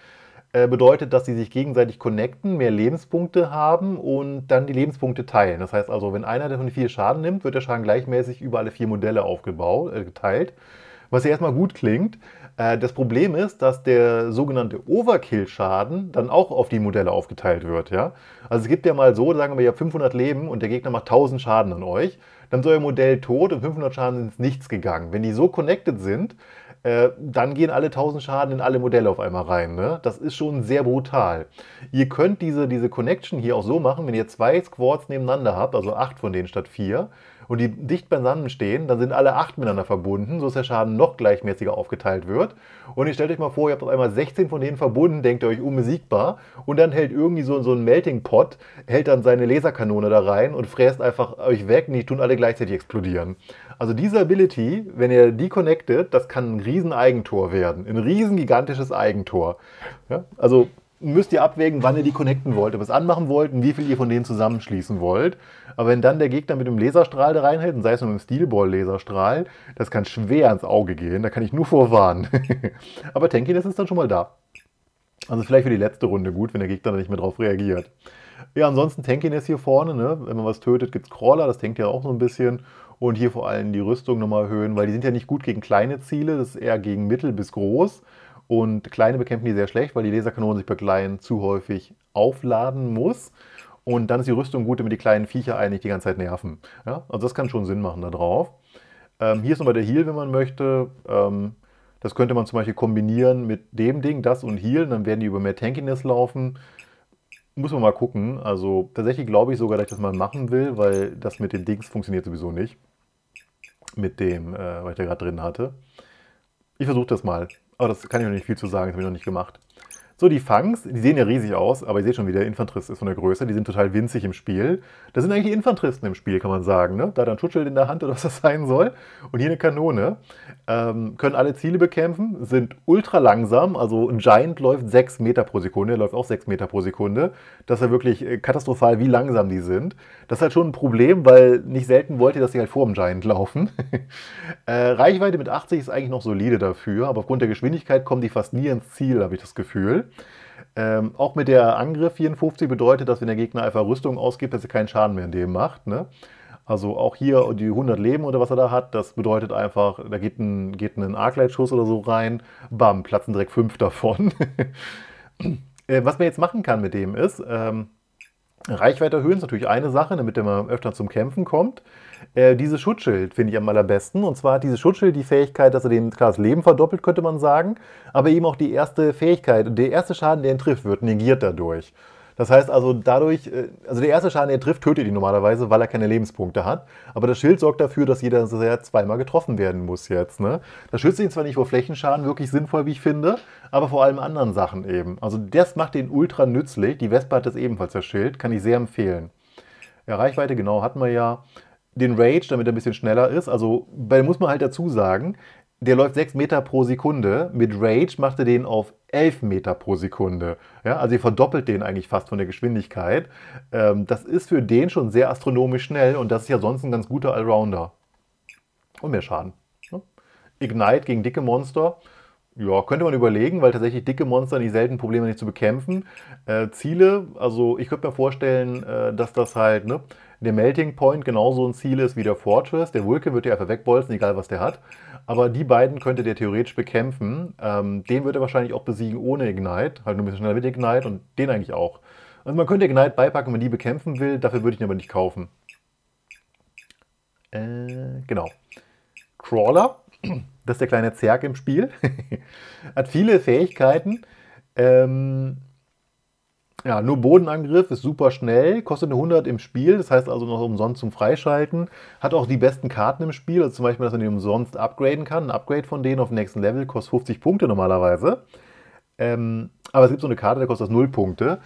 Äh, bedeutet, dass sie sich gegenseitig connecten, mehr Lebenspunkte haben und dann die Lebenspunkte teilen. Das heißt also, wenn einer davon vier Schaden nimmt, wird der Schaden gleichmäßig über alle vier Modelle aufgebaut, äh, geteilt. Was ja erstmal gut klingt. Äh, das Problem ist, dass der sogenannte Overkill-Schaden dann auch auf die Modelle aufgeteilt wird. Ja? Also es gibt ja mal so, sagen wir, ihr habt 500 Leben und der Gegner macht 1000 Schaden an euch, dann ist euer Modell tot und 500 Schaden sind ins Nichts gegangen. Wenn die so connected sind, äh, dann gehen alle 1000 Schaden in alle Modelle auf einmal rein. Ne? Das ist schon sehr brutal. Ihr könnt diese, diese Connection hier auch so machen, wenn ihr zwei Squads nebeneinander habt, also acht von denen statt vier, und die dicht beisammen stehen, dann sind alle acht miteinander verbunden, sodass der Schaden noch gleichmäßiger aufgeteilt wird. Und ich stellt euch mal vor, ihr habt auf einmal 16 von denen verbunden, denkt ihr euch unbesiegbar und dann hält irgendwie so, so ein Melting Pot, hält dann seine Laserkanone da rein und fräst einfach euch weg und die tun alle gleichzeitig explodieren. Also diese Ability, wenn ihr die connectet, das kann ein riesen Eigentor werden. Ein riesen gigantisches Eigentor. Ja? Also müsst ihr abwägen, wann ihr die connecten wollt, ob ihr es anmachen wollt und wie viel ihr von denen zusammenschließen wollt. Aber wenn dann der Gegner mit dem Laserstrahl da reinhält, und sei es nur mit dem Steelball-Laserstrahl, das kann schwer ins Auge gehen, da kann ich nur vorwarnen. Aber Tankiness ist dann schon mal da. Also vielleicht für die letzte Runde gut, wenn der Gegner da nicht mehr drauf reagiert. Ja, ansonsten Tankiness hier vorne, ne? wenn man was tötet, gibt es Crawler, das tankt ja auch so ein bisschen. Und hier vor allem die Rüstung nochmal erhöhen, weil die sind ja nicht gut gegen kleine Ziele, das ist eher gegen mittel bis groß. Und kleine bekämpfen die sehr schlecht, weil die Laserkanonen sich bei kleinen zu häufig aufladen muss. Und dann ist die Rüstung gut, damit die kleinen Viecher eigentlich die ganze Zeit nerven. Ja? Also das kann schon Sinn machen da drauf. Ähm, hier ist nochmal der Heal, wenn man möchte. Ähm, das könnte man zum Beispiel kombinieren mit dem Ding, das und Heal. Dann werden die über mehr Tankiness laufen. Muss man mal gucken. Also tatsächlich glaube ich sogar, dass ich das mal machen will, weil das mit den Dings funktioniert sowieso nicht. Mit dem, äh, was ich da gerade drin hatte. Ich versuche das mal. Aber oh, das kann ich noch nicht viel zu sagen, das habe ich noch nicht gemacht. So, die Fangs, die sehen ja riesig aus, aber ihr seht schon, wie der Infanterist ist von der Größe. Die sind total winzig im Spiel. Das sind eigentlich die Infanteristen im Spiel, kann man sagen. Ne? Da ein Schutzschild in der Hand oder was das sein soll. Und hier eine Kanone. Ähm, können alle Ziele bekämpfen, sind ultra langsam. Also ein Giant läuft 6 Meter pro Sekunde, läuft auch 6 Meter pro Sekunde. Das ist ja wirklich äh, katastrophal, wie langsam die sind. Das ist halt schon ein Problem, weil nicht selten wollt ihr, dass die halt vor dem Giant laufen. äh, Reichweite mit 80 ist eigentlich noch solide dafür, aber aufgrund der Geschwindigkeit kommen die fast nie ins Ziel, habe ich das Gefühl. Ähm, auch mit der Angriff 54 bedeutet, dass wenn der Gegner einfach Rüstung ausgibt, dass er keinen Schaden mehr in dem macht. Ne? Also auch hier die 100 Leben oder was er da hat, das bedeutet einfach, da geht ein, geht ein Arclight-Schuss oder so rein, bam, platzen direkt 5 davon. äh, was man jetzt machen kann mit dem ist, ähm, Reichweite erhöhen ist natürlich eine Sache, damit er mal öfter zum Kämpfen kommt äh, dieses Schutzschild finde ich am allerbesten. Und zwar hat dieses Schutzschild die Fähigkeit, dass er dem, klar, das Leben verdoppelt, könnte man sagen, aber eben auch die erste Fähigkeit, der erste Schaden, der ihn trifft, wird negiert dadurch. Das heißt also dadurch, äh, also der erste Schaden, der er trifft, tötet ihn normalerweise, weil er keine Lebenspunkte hat. Aber das Schild sorgt dafür, dass jeder sehr zweimal getroffen werden muss jetzt. Ne? Das schützt ihn zwar nicht vor Flächenschaden, wirklich sinnvoll, wie ich finde, aber vor allem anderen Sachen eben. Also das macht ihn ultra nützlich. Die Vespa hat das ebenfalls, das Schild, kann ich sehr empfehlen. Ja, Reichweite, genau, hatten wir ja den Rage, damit er ein bisschen schneller ist. Also, da muss man halt dazu sagen, der läuft 6 Meter pro Sekunde. Mit Rage macht er den auf 11 Meter pro Sekunde. Ja, also ihr verdoppelt den eigentlich fast von der Geschwindigkeit. Ähm, das ist für den schon sehr astronomisch schnell und das ist ja sonst ein ganz guter Allrounder. Und mehr Schaden. Ne? Ignite gegen dicke Monster. Ja, könnte man überlegen, weil tatsächlich dicke Monster nicht selten Probleme nicht zu bekämpfen. Äh, Ziele, also ich könnte mir vorstellen, äh, dass das halt, ne, der Melting Point genauso ein Ziel ist wie der Fortress. Der Vulcan wird ja einfach wegbolzen, egal was der hat. Aber die beiden könnte der theoretisch bekämpfen. Ähm, den wird er wahrscheinlich auch besiegen ohne Ignite. Halt nur ein bisschen schneller mit Ignite und den eigentlich auch. Also man könnte Ignite beipacken, wenn man die bekämpfen will. Dafür würde ich ihn aber nicht kaufen. Äh, genau. Crawler, das ist der kleine Zerg im Spiel, hat viele Fähigkeiten. Ähm, ja, nur Bodenangriff, ist super schnell, kostet eine 100 im Spiel, das heißt also noch umsonst zum Freischalten. Hat auch die besten Karten im Spiel, also zum Beispiel, dass man die umsonst upgraden kann. Ein Upgrade von denen auf nächsten Level kostet 50 Punkte normalerweise. Ähm, aber es gibt so eine Karte, da kostet das 0 Punkte.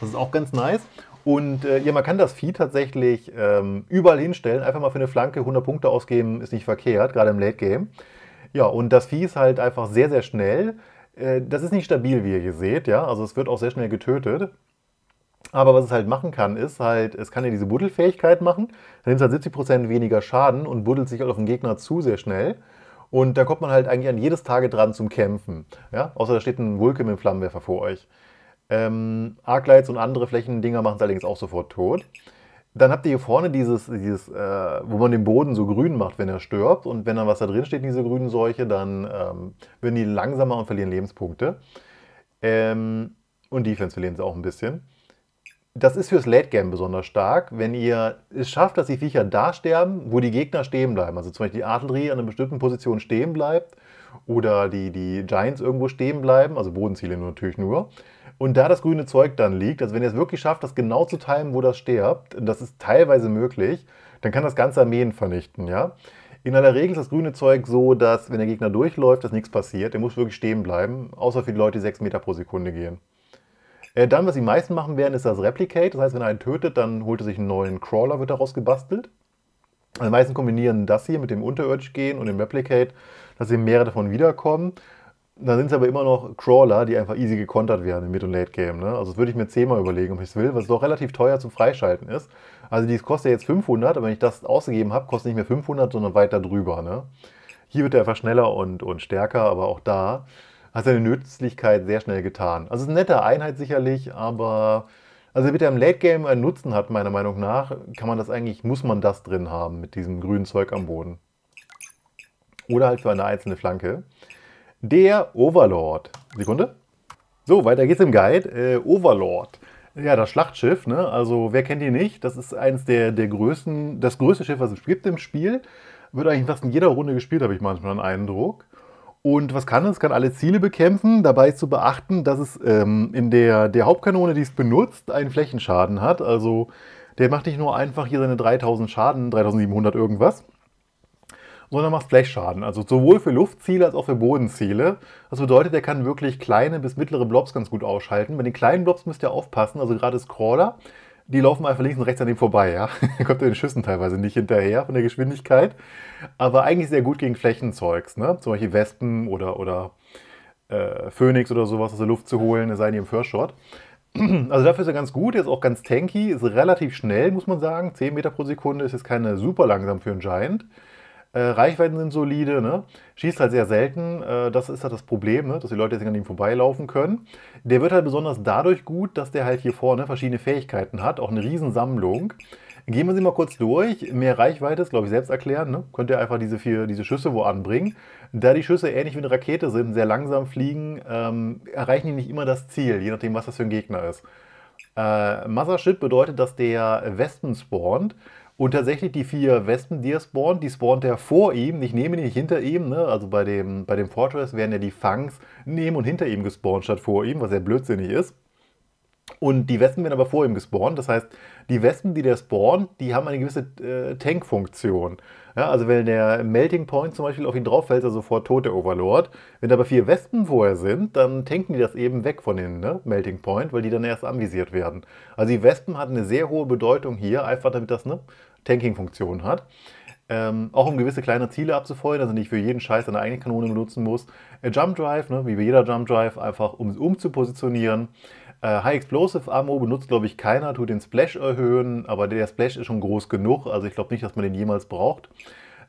Das ist auch ganz nice. Und äh, ja, man kann das Vieh tatsächlich ähm, überall hinstellen. Einfach mal für eine Flanke 100 Punkte ausgeben, ist nicht verkehrt, gerade im Late Game. Ja, und das Vieh ist halt einfach sehr, sehr schnell. Äh, das ist nicht stabil, wie ihr hier seht, ja. Also es wird auch sehr schnell getötet. Aber was es halt machen kann, ist halt, es kann ja diese Buddelfähigkeit machen. Dann nimmt es halt 70% weniger Schaden und buddelt sich halt auf den Gegner zu sehr schnell. Und da kommt man halt eigentlich an jedes Tage dran zum Kämpfen. Ja? Außer da steht ein Vulkan mit dem Flammenwerfer vor euch. Ähm, Arclights und andere Flächendinger machen es allerdings auch sofort tot dann habt ihr hier vorne dieses, dieses äh, wo man den Boden so grün macht, wenn er stirbt. Und wenn dann was da drin steht, diese grünen Seuche, dann ähm, werden die langsamer und verlieren Lebenspunkte. Ähm, und Defense verlieren sie auch ein bisschen. Das ist fürs Late Game besonders stark, wenn ihr es schafft, dass die Viecher da sterben, wo die Gegner stehen bleiben. Also zum Beispiel die Artillerie an einer bestimmten Position stehen bleibt oder die, die Giants irgendwo stehen bleiben, also Bodenziele natürlich nur und da das grüne Zeug dann liegt, also wenn ihr es wirklich schafft, das genau zu timen, wo das stirbt, das ist teilweise möglich, dann kann das ganze Armeen vernichten, ja. In aller Regel ist das grüne Zeug so, dass wenn der Gegner durchläuft, dass nichts passiert. Er muss wirklich stehen bleiben, außer für die Leute, die 6 Meter pro Sekunde gehen. Äh, dann, was die meisten machen werden, ist das Replicate. Das heißt, wenn er einen tötet, dann holt er sich einen neuen Crawler, wird daraus gebastelt. Die meisten kombinieren das hier mit dem Unterirdisch gehen und dem Replicate, dass eben mehrere davon wiederkommen. Da sind es aber immer noch Crawler, die einfach easy gekontert werden im Mid- und Late-Game. Ne? Also das würde ich mir zehnmal überlegen, ob ich es will, weil es doch relativ teuer zum Freischalten ist. Also dies kostet jetzt 500, aber wenn ich das ausgegeben habe, kostet nicht mehr 500, sondern weiter drüber. Ne? Hier wird er einfach schneller und, und stärker, aber auch da hat seine Nützlichkeit sehr schnell getan. Also es ist eine nette Einheit sicherlich, aber also damit er im Late Game einen Nutzen hat, meiner Meinung nach, kann man das eigentlich, muss man das drin haben mit diesem grünen Zeug am Boden. Oder halt für eine einzelne Flanke der Overlord. Sekunde. So, weiter geht's im Guide. Äh, Overlord. Ja, das Schlachtschiff, ne? Also, wer kennt ihn nicht? Das ist eins der, der größten, das größte Schiff, was es gibt im Spiel. Wird eigentlich fast in jeder Runde gespielt, habe ich manchmal einen Eindruck. Und was kann es? Kann alle Ziele bekämpfen. Dabei ist zu beachten, dass es ähm, in der, der Hauptkanone, die es benutzt, einen Flächenschaden hat. Also, der macht nicht nur einfach hier seine 3000 Schaden, 3700 irgendwas, sondern macht Splash-Schaden. Also sowohl für Luftziele als auch für Bodenziele. Das bedeutet, er kann wirklich kleine bis mittlere Blobs ganz gut ausschalten. Bei den kleinen Blobs müsst ihr aufpassen, also gerade Scrawler, die laufen einfach links und rechts an ihm vorbei. Ja? da kommt er den Schüssen teilweise nicht hinterher von der Geschwindigkeit. Aber eigentlich sehr gut gegen Flächenzeugs, ne? zum Beispiel Wespen oder, oder äh, Phoenix oder sowas aus der Luft zu holen, es sei denn im First Shot. Also dafür ist er ganz gut, er ist auch ganz tanky, ist relativ schnell, muss man sagen. 10 Meter pro Sekunde ist jetzt keine super langsam für einen Giant. Äh, Reichweiten sind solide, ne? schießt halt sehr selten. Äh, das ist halt das Problem, ne? dass die Leute jetzt an ihm vorbeilaufen können. Der wird halt besonders dadurch gut, dass der halt hier vorne verschiedene Fähigkeiten hat, auch eine Riesensammlung. Gehen wir sie mal kurz durch. Mehr Reichweite ist, glaube ich, selbst erklären. Ne? Könnt ihr einfach diese vier diese Schüsse wo anbringen. Da die Schüsse ähnlich wie eine Rakete sind, sehr langsam fliegen, ähm, erreichen die nicht immer das Ziel, je nachdem, was das für ein Gegner ist. Äh, Mothership bedeutet, dass der Wespen spawnt. Und tatsächlich die vier Wespen, die er spawnt, die spawnt er vor ihm, nicht neben ihm, nicht hinter ihm. Ne? Also bei dem, bei dem Fortress werden ja die Fangs neben und hinter ihm gespawnt statt vor ihm, was sehr blödsinnig ist. Und die Wespen werden aber vor ihm gespawnt. Das heißt, die Wespen, die der spawnt, die haben eine gewisse äh, Tank-Funktion. Ja, also wenn der Melting Point zum Beispiel auf ihn drauf fällt, ist er sofort tot, der Overlord. Wenn aber vier Wespen vorher sind, dann tanken die das eben weg von den ne, Melting Point, weil die dann erst anvisiert werden. Also die Wespen hatten eine sehr hohe Bedeutung hier, einfach damit das ne, Tanking-Funktion hat. Ähm, auch um gewisse kleine Ziele abzufeuern, also nicht für jeden Scheiß eine eigene Kanone benutzen muss. Äh, Jump Drive, ne, wie bei jeder Jump Drive, einfach um, um zu positionieren. Äh, High Explosive Ammo benutzt, glaube ich, keiner, tut den Splash erhöhen, aber der Splash ist schon groß genug, also ich glaube nicht, dass man den jemals braucht.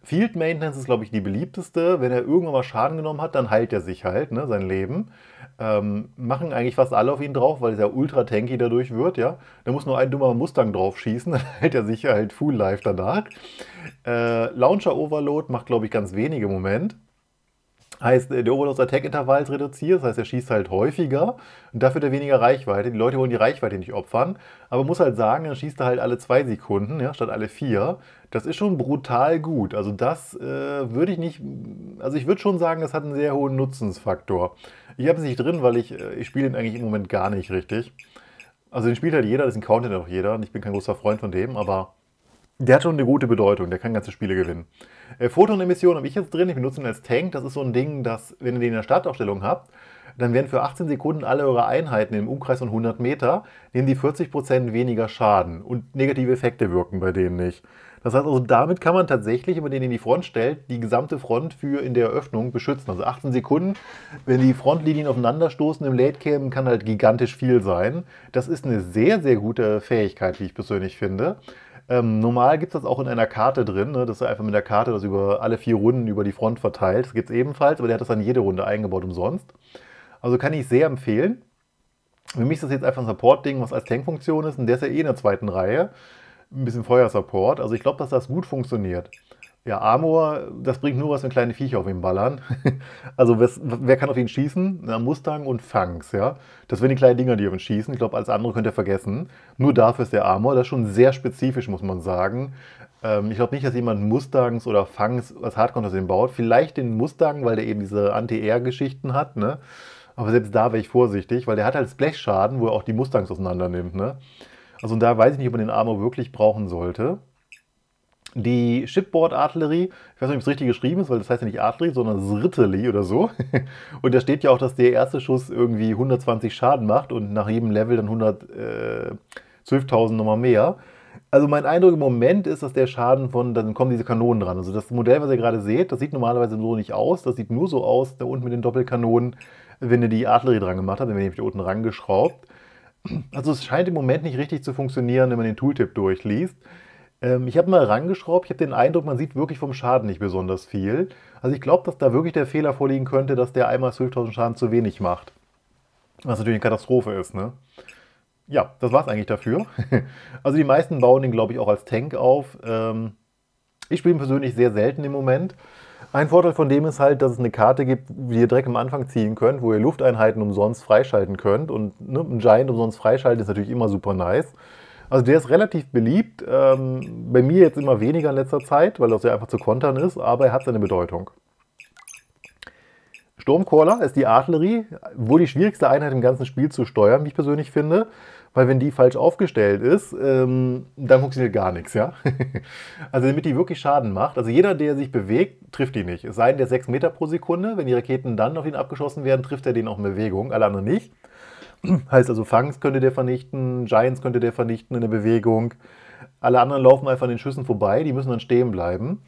Field Maintenance ist, glaube ich, die beliebteste. Wenn er irgendwann mal Schaden genommen hat, dann heilt er sich halt, ne, sein Leben. Ähm, machen eigentlich fast alle auf ihn drauf, weil es ja ultra tanky dadurch wird, ja. Da muss nur ein dummer Mustang drauf schießen, dann hält er sich halt full life danach. Äh, Launcher Overload macht, glaube ich, ganz wenige im Moment heißt, der Overload der Attack-Intervall reduziert, das heißt, er schießt halt häufiger und dafür hat er weniger Reichweite. Die Leute wollen die Reichweite nicht opfern, aber muss halt sagen, dann schießt er halt alle zwei Sekunden, ja, statt alle vier. Das ist schon brutal gut. Also das äh, würde ich nicht, also ich würde schon sagen, das hat einen sehr hohen Nutzensfaktor. Ich habe es nicht drin, weil ich, äh, ich spiele ihn eigentlich im Moment gar nicht richtig. Also den spielt halt jeder, das ist ein Content auch jeder und ich bin kein großer Freund von dem, aber der hat schon eine gute Bedeutung, der kann ganze Spiele gewinnen. Äh, Photonemission habe ich jetzt drin, ich benutze ihn als Tank. Das ist so ein Ding, dass, wenn ihr den in der Startaufstellung habt, dann werden für 18 Sekunden alle eure Einheiten im Umkreis von 100 Meter, nehmen die 40% weniger Schaden und negative Effekte wirken bei denen nicht. Das heißt also, damit kann man tatsächlich, wenn man den in die Front stellt, die gesamte Front für in der Eröffnung beschützen. Also 18 Sekunden, wenn die Frontlinien aufeinanderstoßen im Late Game, kann halt gigantisch viel sein. Das ist eine sehr, sehr gute Fähigkeit, wie ich persönlich finde. Ähm, normal gibt es das auch in einer Karte drin, ne? dass er einfach mit der Karte das über alle vier Runden über die Front verteilt. Das gibt es ebenfalls, aber der hat das dann jede Runde eingebaut umsonst. Also kann ich sehr empfehlen. Für mich ist das jetzt einfach ein Support-Ding, was als Tankfunktion ist und der ist ja eh in der zweiten Reihe. Ein bisschen Feuersupport. Also ich glaube, dass das gut funktioniert. Ja, Amor, das bringt nur was, wenn kleine Viecher auf ihn ballern. also wer kann auf ihn schießen? Na, Mustang und Fangs, ja. Das wären die kleinen Dinger, die auf ihn schießen. Ich glaube, alles andere könnt ihr vergessen. Nur dafür ist der Amor. Das ist schon sehr spezifisch, muss man sagen. Ähm, ich glaube nicht, dass jemand Mustangs oder Fangs als Hardcore aus dem baut. Vielleicht den Mustang, weil der eben diese Anti-Air-Geschichten hat, ne. Aber selbst da wäre ich vorsichtig, weil der hat halt splash wo er auch die Mustangs auseinander nimmt, ne. Also da weiß ich nicht, ob man den Armor wirklich brauchen sollte die Shipboard-Artillerie, ich weiß nicht, ob es richtig geschrieben ist, weil das heißt ja nicht Artillerie, sondern Sritteli oder so. Und da steht ja auch, dass der erste Schuss irgendwie 120 Schaden macht und nach jedem Level dann 112.000 äh, nochmal mehr. Also mein Eindruck im Moment ist, dass der Schaden von, dann kommen diese Kanonen dran. Also das Modell, was ihr gerade seht, das sieht normalerweise so nicht aus. Das sieht nur so aus, da unten mit den Doppelkanonen, wenn ihr die Artillerie dran gemacht habt, dann wird nämlich unten rangeschraubt. Also es scheint im Moment nicht richtig zu funktionieren, wenn man den Tooltip durchliest. Ähm, ich habe mal rangeschraubt. Ich habe den Eindruck, man sieht wirklich vom Schaden nicht besonders viel. Also ich glaube, dass da wirklich der Fehler vorliegen könnte, dass der einmal 12.000 Schaden zu wenig macht. Was natürlich eine Katastrophe ist, ne? Ja, das war's eigentlich dafür. also die meisten bauen den, glaube ich, auch als Tank auf. Ähm, ich spiele ihn persönlich sehr selten im Moment. Ein Vorteil von dem ist halt, dass es eine Karte gibt, die ihr direkt am Anfang ziehen könnt, wo ihr Lufteinheiten umsonst freischalten könnt. Und ne, ein Giant umsonst freischalten ist natürlich immer super nice. Also der ist relativ beliebt. Ähm, bei mir jetzt immer weniger in letzter Zeit, weil das ja einfach zu kontern ist, aber er hat seine Bedeutung. Sturmcaller ist die Artillerie, wohl die schwierigste Einheit im ganzen Spiel zu steuern, wie ich persönlich finde, weil wenn die falsch aufgestellt ist, ähm, dann funktioniert gar nichts, ja. also damit die wirklich Schaden macht, also jeder, der sich bewegt, trifft die nicht. Es sei denn, der 6 Meter pro Sekunde, wenn die Raketen dann auf ihn abgeschossen werden, trifft er den auch in Bewegung, alle anderen nicht. Heißt also, Fangs könnte der vernichten, Giants könnte der vernichten in der Bewegung. Alle anderen laufen einfach an den Schüssen vorbei, die müssen dann stehen bleiben.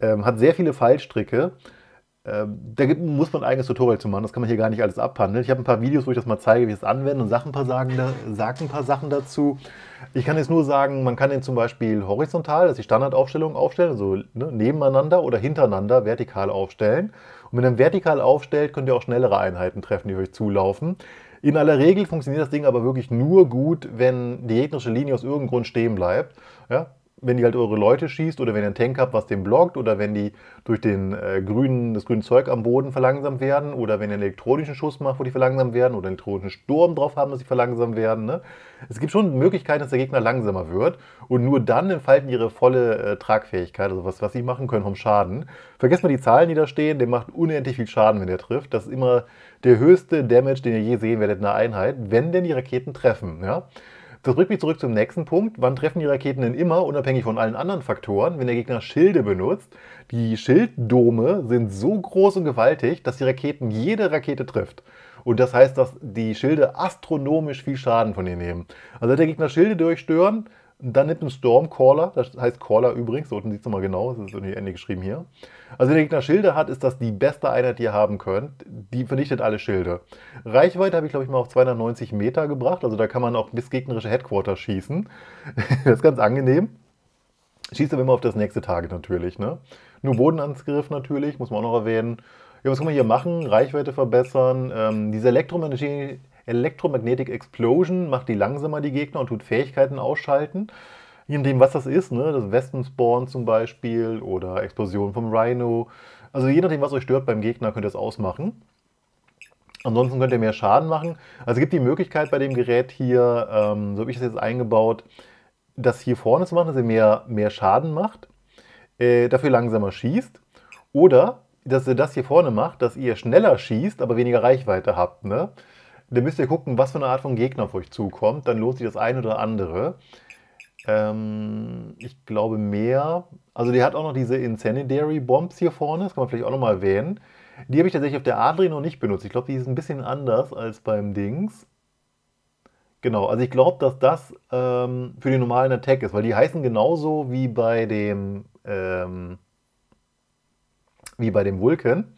Ähm, hat sehr viele Fallstricke. Ähm, da gibt, muss man ein eigenes Tutorial zu machen, das kann man hier gar nicht alles abhandeln. Ich habe ein paar Videos, wo ich das mal zeige, wie ich es anwende und sage ein, paar sagen sag ein paar Sachen dazu. Ich kann jetzt nur sagen, man kann den zum Beispiel horizontal, das ist die Standardaufstellung, aufstellen, also ne, nebeneinander oder hintereinander vertikal aufstellen. Und wenn ihr vertikal aufstellt, könnt ihr auch schnellere Einheiten treffen, die euch zulaufen. In aller Regel funktioniert das Ding aber wirklich nur gut, wenn die gegnerische Linie aus irgendeinem Grund stehen bleibt. Ja? Wenn ihr halt eure Leute schießt oder wenn ihr einen Tank habt, was den blockt oder wenn die durch den äh, grünen, das grüne Zeug am Boden verlangsamt werden oder wenn ihr einen elektronischen Schuss macht, wo die verlangsamt werden oder einen elektronischen Sturm drauf haben, dass sie verlangsamt werden. Ne? Es gibt schon Möglichkeiten, dass der Gegner langsamer wird und nur dann entfalten ihre volle äh, Tragfähigkeit, also was, was sie machen können vom Schaden. Vergesst mal die Zahlen, die da stehen, der macht unendlich viel Schaden, wenn der trifft. Das ist immer der höchste Damage, den ihr je sehen werdet in einer Einheit, wenn denn die Raketen treffen. Ja? Das bringt mich zurück zum nächsten Punkt. Wann treffen die Raketen denn immer, unabhängig von allen anderen Faktoren, wenn der Gegner Schilde benutzt? Die Schilddome sind so groß und gewaltig, dass die Raketen jede Rakete trifft. Und das heißt, dass die Schilde astronomisch viel Schaden von ihr nehmen. Also wenn der Gegner Schilde durchstören, dann nimmt ein Stormcaller, das heißt Caller übrigens, unten sieht es nochmal genau, das ist irgendwie Ende geschrieben hier. Also wenn der Gegner Schilde hat, ist das die beste Einheit, die ihr haben könnt. Die vernichtet alle Schilde. Reichweite habe ich, glaube ich, mal auf 290 Meter gebracht. Also da kann man auch bis gegnerische Headquarter schießen. das ist ganz angenehm. Schießt aber immer auf das nächste Target natürlich. Ne? Nur Bodenangriff natürlich, muss man auch noch erwähnen. Ja, was kann man hier machen? Reichweite verbessern. Ähm, diese Elektromagnetische Electromagnetic Explosion, macht die langsamer, die Gegner, und tut Fähigkeiten ausschalten. Je nachdem, was das ist, ne? das Wespenspawn zum Beispiel oder Explosion vom Rhino. Also je nachdem, was euch stört beim Gegner, könnt ihr es ausmachen. Ansonsten könnt ihr mehr Schaden machen. Also es gibt die Möglichkeit bei dem Gerät hier, ähm, so habe ich es jetzt eingebaut, das hier vorne zu machen, dass ihr mehr, mehr Schaden macht, äh, dafür langsamer schießt. Oder dass ihr das hier vorne macht, dass ihr schneller schießt, aber weniger Reichweite habt. Ne? dann müsst ihr gucken, was für eine Art von Gegner auf euch zukommt. Dann lohnt sich das eine oder andere. Ähm, ich glaube mehr. Also die hat auch noch diese Incendiary Bombs hier vorne. Das kann man vielleicht auch nochmal erwähnen. Die habe ich tatsächlich auf der Adri noch nicht benutzt. Ich glaube, die ist ein bisschen anders als beim Dings. Genau, also ich glaube, dass das ähm, für den normalen Attack ist, weil die heißen genauso wie bei dem ähm, wie bei dem Vulcan.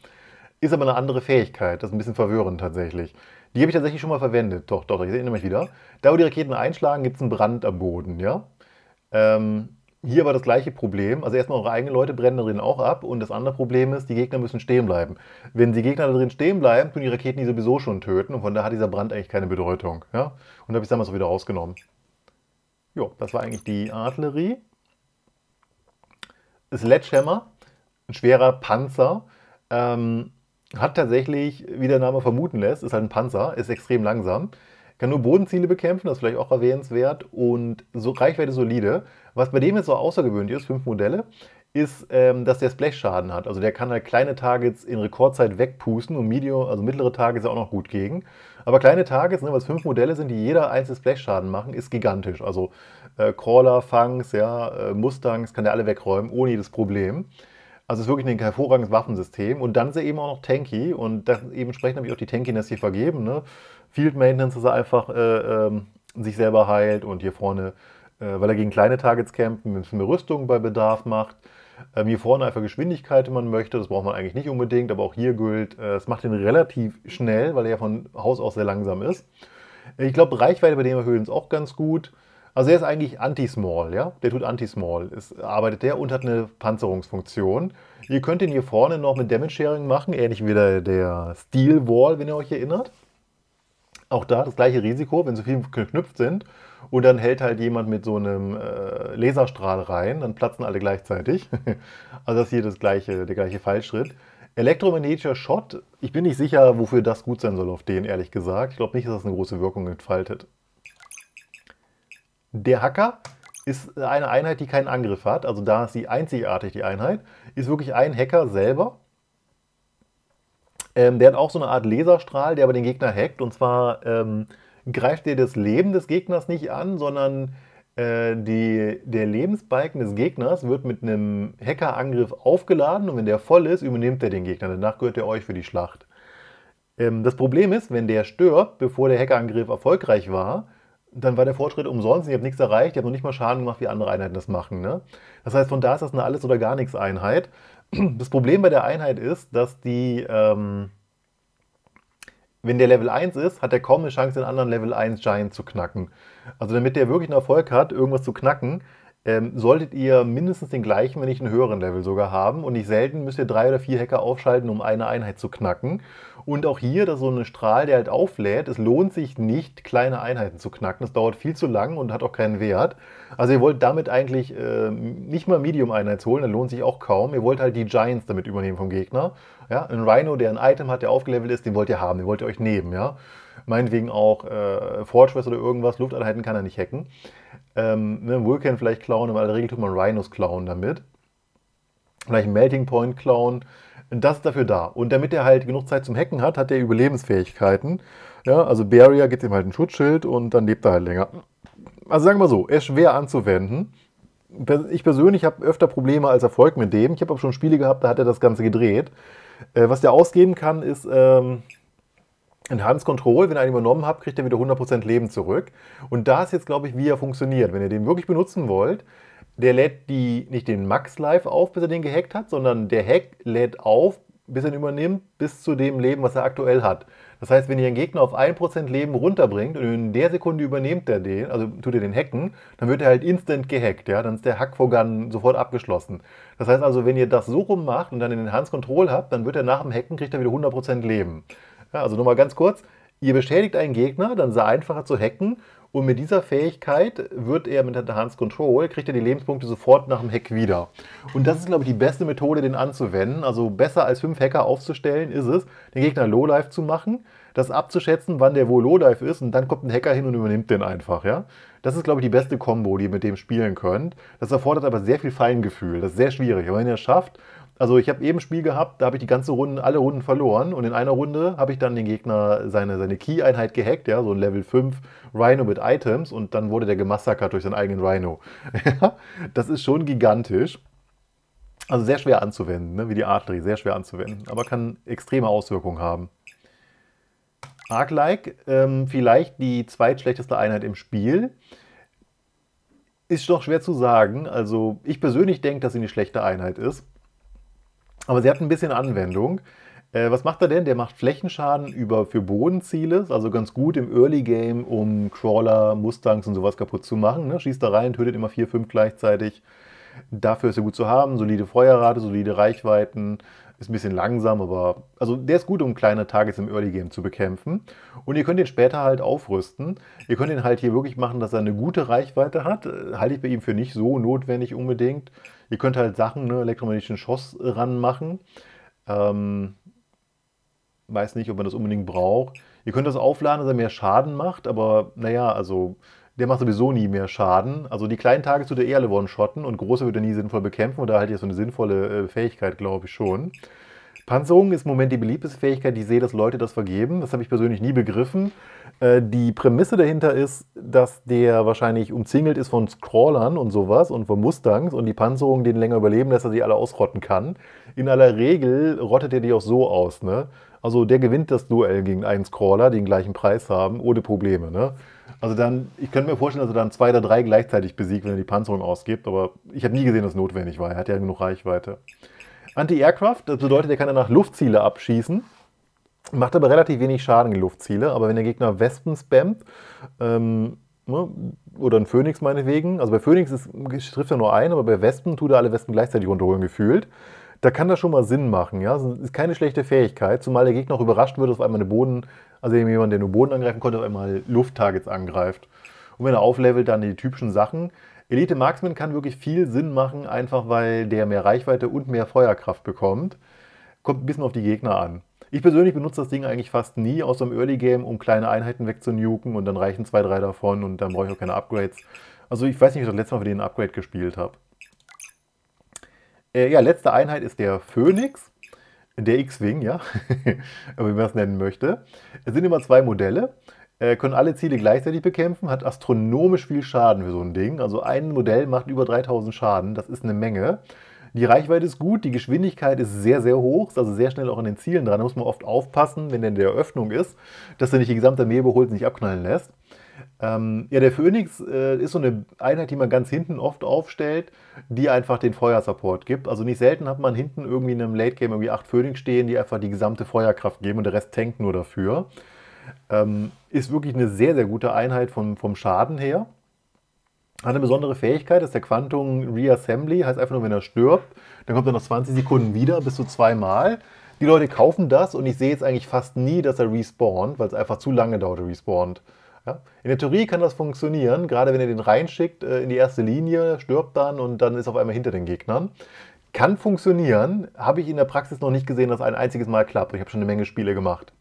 Ist aber eine andere Fähigkeit. Das ist ein bisschen verwirrend tatsächlich. Die habe ich tatsächlich schon mal verwendet. Doch, doch, ich erinnere mich wieder. Da, wo die Raketen einschlagen, gibt es einen Brand am Boden, ja. Ähm, hier war das gleiche Problem. Also erstmal eure eigenen Leute brennen da drin auch ab und das andere Problem ist, die Gegner müssen stehen bleiben. Wenn die Gegner da drin stehen bleiben, tun die Raketen die sowieso schon töten und von da hat dieser Brand eigentlich keine Bedeutung. Ja? Und da habe ich es damals auch wieder rausgenommen. Jo, das war eigentlich die Artillerie. Sledgehammer, ein schwerer Panzer. Ähm, hat tatsächlich, wie der Name vermuten lässt, ist halt ein Panzer, ist extrem langsam. Kann nur Bodenziele bekämpfen, das ist vielleicht auch erwähnenswert. Und so Reichweite solide. Was bei dem jetzt so außergewöhnlich ist, fünf Modelle, ist, ähm, dass der Splash-Schaden hat. Also der kann halt kleine Targets in Rekordzeit wegpusten und medium, also mittlere Targets auch noch gut gegen. Aber kleine Targets, ne, weil fünf Modelle sind, die jeder einzelne Splash-Schaden machen, ist gigantisch. Also äh, Crawler, Fangs, ja, äh, Mustangs kann der alle wegräumen, ohne jedes Problem. Also es ist wirklich ein hervorragendes Waffensystem. Und dann ist er eben auch noch tanky. Und das, entsprechend habe ich auch die Tankiness hier vergeben. Ne? Field Maintenance, dass er einfach äh, ähm, sich selber heilt. Und hier vorne, äh, weil er gegen kleine Targets kämpft, ein bisschen mehr Rüstung bei Bedarf macht. Ähm, hier vorne einfach Geschwindigkeit, wenn man möchte. Das braucht man eigentlich nicht unbedingt. Aber auch hier gilt, äh, es äh, macht ihn relativ schnell, weil er ja von Haus aus sehr langsam ist. Ich glaube, Reichweite bei dem erhöhen ist auch ganz gut. Also er ist eigentlich anti-small, ja? Der tut anti-small. Arbeitet der und hat eine Panzerungsfunktion. Ihr könnt ihn hier vorne noch mit Damage Sharing machen, ähnlich wie der, der Steel Wall, wenn ihr euch erinnert. Auch da das gleiche Risiko, wenn so viele geknüpft sind und dann hält halt jemand mit so einem äh, Laserstrahl rein, dann platzen alle gleichzeitig. also das ist hier das gleiche, der gleiche Fallschritt. Elektromagnetischer Shot, ich bin nicht sicher, wofür das gut sein soll auf den, ehrlich gesagt. Ich glaube nicht, dass das eine große Wirkung entfaltet. Der Hacker ist eine Einheit, die keinen Angriff hat. Also da ist sie einzigartig, die Einheit. Ist wirklich ein Hacker selber. Ähm, der hat auch so eine Art Laserstrahl, der aber den Gegner hackt. Und zwar ähm, greift er das Leben des Gegners nicht an, sondern äh, die, der Lebensbalken des Gegners wird mit einem Hackerangriff aufgeladen. Und wenn der voll ist, übernimmt er den Gegner. Danach gehört er euch für die Schlacht. Ähm, das Problem ist, wenn der stirbt, bevor der Hackerangriff erfolgreich war, dann war der Fortschritt umsonst, ich habe nichts erreicht, ich habe noch nicht mal Schaden gemacht, wie andere Einheiten das machen. Ne? Das heißt, von da ist das eine Alles- oder gar nichts Einheit. Das Problem bei der Einheit ist, dass die, ähm, wenn der Level 1 ist, hat er kaum eine Chance, den anderen Level 1 Giant zu knacken. Also damit der wirklich einen Erfolg hat, irgendwas zu knacken, ähm, solltet ihr mindestens den gleichen, wenn nicht einen höheren Level sogar haben. Und nicht selten müsst ihr drei oder vier Hacker aufschalten, um eine Einheit zu knacken. Und auch hier, dass so ein Strahl, der halt auflädt, es lohnt sich nicht, kleine Einheiten zu knacken. Das dauert viel zu lang und hat auch keinen Wert. Also ihr wollt damit eigentlich äh, nicht mal Medium-Einheits holen, dann lohnt sich auch kaum. Ihr wollt halt die Giants damit übernehmen vom Gegner. Ja, ein Rhino, der ein Item hat, der aufgelevelt ist, den wollt ihr haben, den wollt ihr euch nehmen, ja. Meinetwegen auch äh, Fortress oder irgendwas, Lufteinheiten kann er nicht hacken. Ähm, ne, Vulcan vielleicht klauen, aber in der Regel tut man Rhinos klauen damit vielleicht einen Melting Point klauen. Das ist dafür da. Und damit er halt genug Zeit zum Hacken hat, hat er Überlebensfähigkeiten. Ja, also Barrier gibt ihm halt ein Schutzschild und dann lebt er halt länger. Also sagen wir so, er ist schwer anzuwenden. Ich persönlich habe öfter Probleme als Erfolg mit dem. Ich habe auch schon Spiele gehabt, da hat er das Ganze gedreht. Äh, was der ausgeben kann, ist ähm, Enhanced Control. Wenn er einen übernommen habt, kriegt er wieder 100% Leben zurück. Und da ist jetzt, glaube ich, wie er funktioniert. Wenn ihr den wirklich benutzen wollt, der lädt die, nicht den Max live auf, bis er den gehackt hat, sondern der Hack lädt auf, bis er ihn übernimmt, bis zu dem Leben, was er aktuell hat. Das heißt, wenn ihr einen Gegner auf 1% Leben runterbringt und in der Sekunde übernimmt er den, also tut er den hacken, dann wird er halt instant gehackt, ja, dann ist der Hack for Gun sofort abgeschlossen. Das heißt also, wenn ihr das so rum macht und dann in den Hans Control habt, dann wird er nach dem Hacken, kriegt er wieder 100% Leben. Ja, also nochmal ganz kurz, ihr beschädigt einen Gegner, dann sei einfacher zu hacken und mit dieser Fähigkeit wird er mit Hans Control, kriegt er die Lebenspunkte sofort nach dem Hack wieder. Und das ist, glaube ich, die beste Methode, den anzuwenden. Also besser als fünf Hacker aufzustellen ist es, den Gegner Lowlife zu machen, das abzuschätzen, wann der wohl Lowlife ist und dann kommt ein Hacker hin und übernimmt den einfach, ja. Das ist, glaube ich, die beste Combo, die ihr mit dem spielen könnt. Das erfordert aber sehr viel Feingefühl. Das ist sehr schwierig. Aber wenn ihr es schafft, also ich habe eben ein Spiel gehabt, da habe ich die ganze Runde, alle Runden verloren und in einer Runde habe ich dann den Gegner seine, seine Key-Einheit gehackt, ja, so ein Level 5 Rhino mit Items und dann wurde der gemassakert durch seinen eigenen Rhino. das ist schon gigantisch. Also sehr schwer anzuwenden, ne? wie die Artillerie, sehr schwer anzuwenden, aber kann extreme Auswirkungen haben. Arc-like, ähm, vielleicht die zweitschlechteste Einheit im Spiel. Ist doch schwer zu sagen. Also ich persönlich denke, dass sie eine schlechte Einheit ist. Aber sie hat ein bisschen Anwendung. Äh, was macht er denn? Der macht Flächenschaden über, für Bodenziele, also ganz gut im Early Game, um Crawler, Mustangs und sowas kaputt zu machen. Ne? Schießt da rein, tötet immer 4, 5 gleichzeitig. Dafür ist er gut zu haben. Solide Feuerrate, solide Reichweiten. Ist ein bisschen langsam, aber also der ist gut, um kleine Targets im Early Game zu bekämpfen. Und ihr könnt ihn später halt aufrüsten. Ihr könnt ihn halt hier wirklich machen, dass er eine gute Reichweite hat. Äh, halte ich bei ihm für nicht so notwendig unbedingt ihr könnt halt Sachen, ne, elektromagnetischen Schoss ranmachen. Ähm, weiß nicht, ob man das unbedingt braucht. Ihr könnt das aufladen, dass er mehr Schaden macht, aber naja, also der macht sowieso nie mehr Schaden. Also die kleinen Tage zu der Erde eh wollen schotten und große wird er nie sinnvoll bekämpfen. Und da halt jetzt so eine sinnvolle äh, Fähigkeit, glaube ich schon. Panzerung ist im Moment die beliebteste Fähigkeit. Ich sehe, dass Leute das vergeben. Das habe ich persönlich nie begriffen. Äh, die Prämisse dahinter ist, dass der wahrscheinlich umzingelt ist von Scrawlern und sowas und von Mustangs und die Panzerung den länger überleben, dass er sie alle ausrotten kann. In aller Regel rottet er die auch so aus, ne? Also der gewinnt das Duell gegen einen Scrawler, die den gleichen Preis haben, ohne Probleme, ne? Also dann, ich könnte mir vorstellen, dass er dann zwei oder drei gleichzeitig besiegt, wenn er die Panzerung ausgibt, aber ich habe nie gesehen, dass es notwendig war. Er hat ja genug Reichweite. Anti-Aircraft, das bedeutet, er kann danach Luftziele abschießen Macht aber relativ wenig Schaden, die Luftziele. Aber wenn der Gegner Wespen spammt, ähm, ne, oder ein Phönix meinetwegen, also bei Phönix ist, trifft er nur einen, aber bei Wespen tut er alle Wespen gleichzeitig runterholen, gefühlt. Da kann das schon mal Sinn machen, ja. Das ist keine schlechte Fähigkeit, zumal der Gegner auch überrascht wird, dass auf einmal eine Boden, also jemand, der nur Boden angreifen konnte, auf einmal Lufttargets angreift. Und wenn er auflevelt, dann die typischen Sachen. Elite Marksman kann wirklich viel Sinn machen, einfach weil der mehr Reichweite und mehr Feuerkraft bekommt. Kommt ein bisschen auf die Gegner an. Ich persönlich benutze das Ding eigentlich fast nie, außer im Early Game, um kleine Einheiten wegzunuken und dann reichen zwei, drei davon und dann brauche ich auch keine Upgrades. Also ich weiß nicht, ob ich das letzte Mal für den ein Upgrade gespielt habe. Äh, ja, letzte Einheit ist der Phoenix, der X-Wing, ja, wie man das nennen möchte. Es sind immer zwei Modelle, äh, können alle Ziele gleichzeitig bekämpfen, hat astronomisch viel Schaden für so ein Ding. Also ein Modell macht über 3000 Schaden, das ist eine Menge. Die Reichweite ist gut, die Geschwindigkeit ist sehr, sehr hoch, ist also sehr schnell auch an den Zielen dran. Da muss man oft aufpassen, wenn der in der Eröffnung ist, dass er nicht die gesamte Mebe holt und nicht abknallen lässt. Ähm, ja, der Phoenix äh, ist so eine Einheit, die man ganz hinten oft aufstellt, die einfach den Feuersupport gibt. Also nicht selten hat man hinten irgendwie in einem Late Game irgendwie acht Phoenix stehen, die einfach die gesamte Feuerkraft geben und der Rest tankt nur dafür. Ähm, ist wirklich eine sehr, sehr gute Einheit vom, vom Schaden her hat eine besondere Fähigkeit, ist der Quantum Reassembly. Heißt einfach nur, wenn er stirbt, dann kommt er nach 20 Sekunden wieder, bis zu zweimal. Die Leute kaufen das und ich sehe jetzt eigentlich fast nie, dass er respawnt, weil es einfach zu lange dauert, er respawnt. Ja? In der Theorie kann das funktionieren, gerade wenn er den reinschickt äh, in die erste Linie, stirbt dann und dann ist er auf einmal hinter den Gegnern. Kann funktionieren, habe ich in der Praxis noch nicht gesehen, dass ein einziges Mal klappt. Ich habe schon eine Menge Spiele gemacht.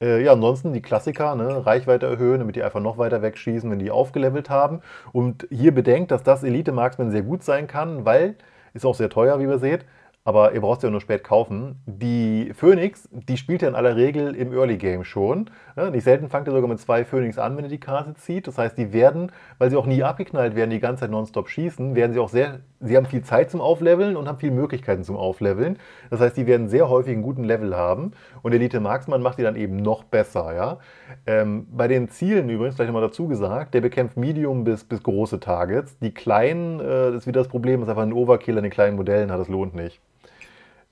Äh, ja, ansonsten die Klassiker, ne? Reichweite erhöhen, damit die einfach noch weiter wegschießen, wenn die aufgelevelt haben. Und hier bedenkt, dass das Elite-Marksman sehr gut sein kann, weil, ist auch sehr teuer, wie ihr seht, aber ihr braucht es ja nur spät kaufen. Die Phoenix, die spielt ja in aller Regel im Early Game schon. Ne? Nicht selten fangt er sogar mit zwei Phoenix an, wenn er die Karte zieht. Das heißt, die werden, weil sie auch nie abgeknallt werden, die ganze Zeit nonstop schießen, werden sie auch sehr, sie haben viel Zeit zum Aufleveln und haben viele Möglichkeiten zum Aufleveln. Das heißt, die werden sehr häufig einen guten Level haben und Elite Marksmann macht die dann eben noch besser. Ja? Ähm, bei den Zielen übrigens, gleich nochmal dazu gesagt, der bekämpft Medium bis, bis große Targets. Die kleinen, äh, das ist wieder das Problem, ist einfach ein Overkill an den kleinen Modellen hat, das lohnt nicht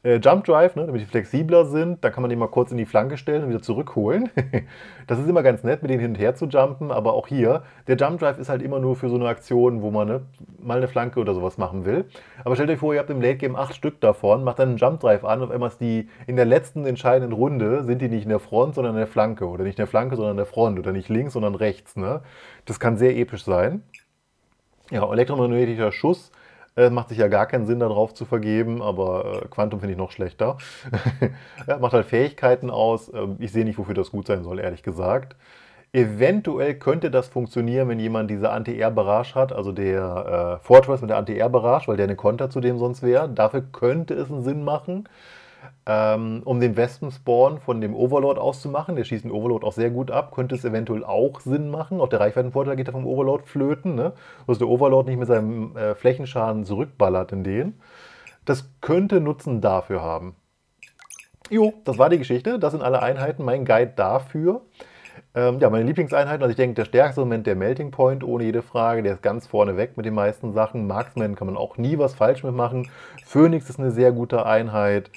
äh, Jump Drive, ne, damit die flexibler sind. Da kann man die mal kurz in die Flanke stellen und wieder zurückholen. das ist immer ganz nett, mit denen hin und her zu jumpen, aber auch hier, der Jump Drive ist halt immer nur für so eine Aktion, wo man ne, mal eine Flanke oder sowas machen will. Aber stellt euch vor, ihr habt im Late Game acht Stück davon, macht dann einen Jump Drive an und auf einmal ist die in der letzten entscheidenden Runde, sind die nicht in der Front, sondern in der Flanke. Oder nicht in der Flanke, sondern in der Front. Oder nicht links, sondern rechts. Ne? Das kann sehr episch sein. Ja, elektromagnetischer Schuss es äh, macht sich ja gar keinen Sinn, darauf zu vergeben, aber äh, Quantum finde ich noch schlechter. macht halt Fähigkeiten aus. Ähm, ich sehe nicht, wofür das gut sein soll, ehrlich gesagt. Eventuell könnte das funktionieren, wenn jemand diese Anti-Air-Barrage hat, also der äh, Fortress mit der Anti-Air-Barrage, weil der eine Konter zu dem sonst wäre. Dafür könnte es einen Sinn machen ähm, um den Wespenspawn von dem Overlord auszumachen. Der schießt den Overlord auch sehr gut ab. Könnte es eventuell auch Sinn machen. Auch der Reichweitenvorteil geht da vom Overlord flöten, ne? dass der Overlord nicht mit seinem äh, Flächenschaden zurückballert in den. Das könnte Nutzen dafür haben. Jo, das war die Geschichte. Das sind alle Einheiten, mein Guide dafür. Ähm, ja, meine Lieblingseinheiten, also ich denke, der stärkste Moment der Melting Point, ohne jede Frage, der ist ganz vorne weg mit den meisten Sachen. Marksman kann man auch nie was falsch mitmachen. Phoenix ist eine sehr gute Einheit.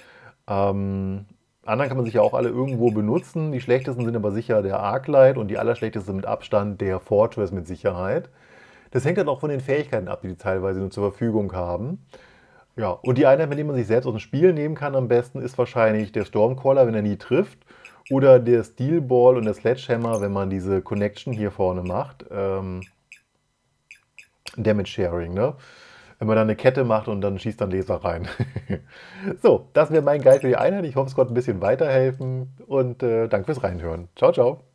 Ähm, anderen kann man sich ja auch alle irgendwo benutzen. Die schlechtesten sind aber sicher der Arclight und die allerschlechtesten mit Abstand der Fortress mit Sicherheit. Das hängt dann auch von den Fähigkeiten ab, die die teilweise nur zur Verfügung haben. Ja, und die Einheit, mit der man sich selbst aus dem Spiel nehmen kann am besten, ist wahrscheinlich der Stormcaller, wenn er nie trifft. Oder der Steel Ball und der Sledgehammer, wenn man diese Connection hier vorne macht. Ähm, Damage Sharing, ne? wenn man da eine Kette macht und dann schießt dann Laser rein. so, das wäre mein Guide für die Einheit. Ich hoffe, es konnte ein bisschen weiterhelfen und äh, danke fürs Reinhören. Ciao, ciao.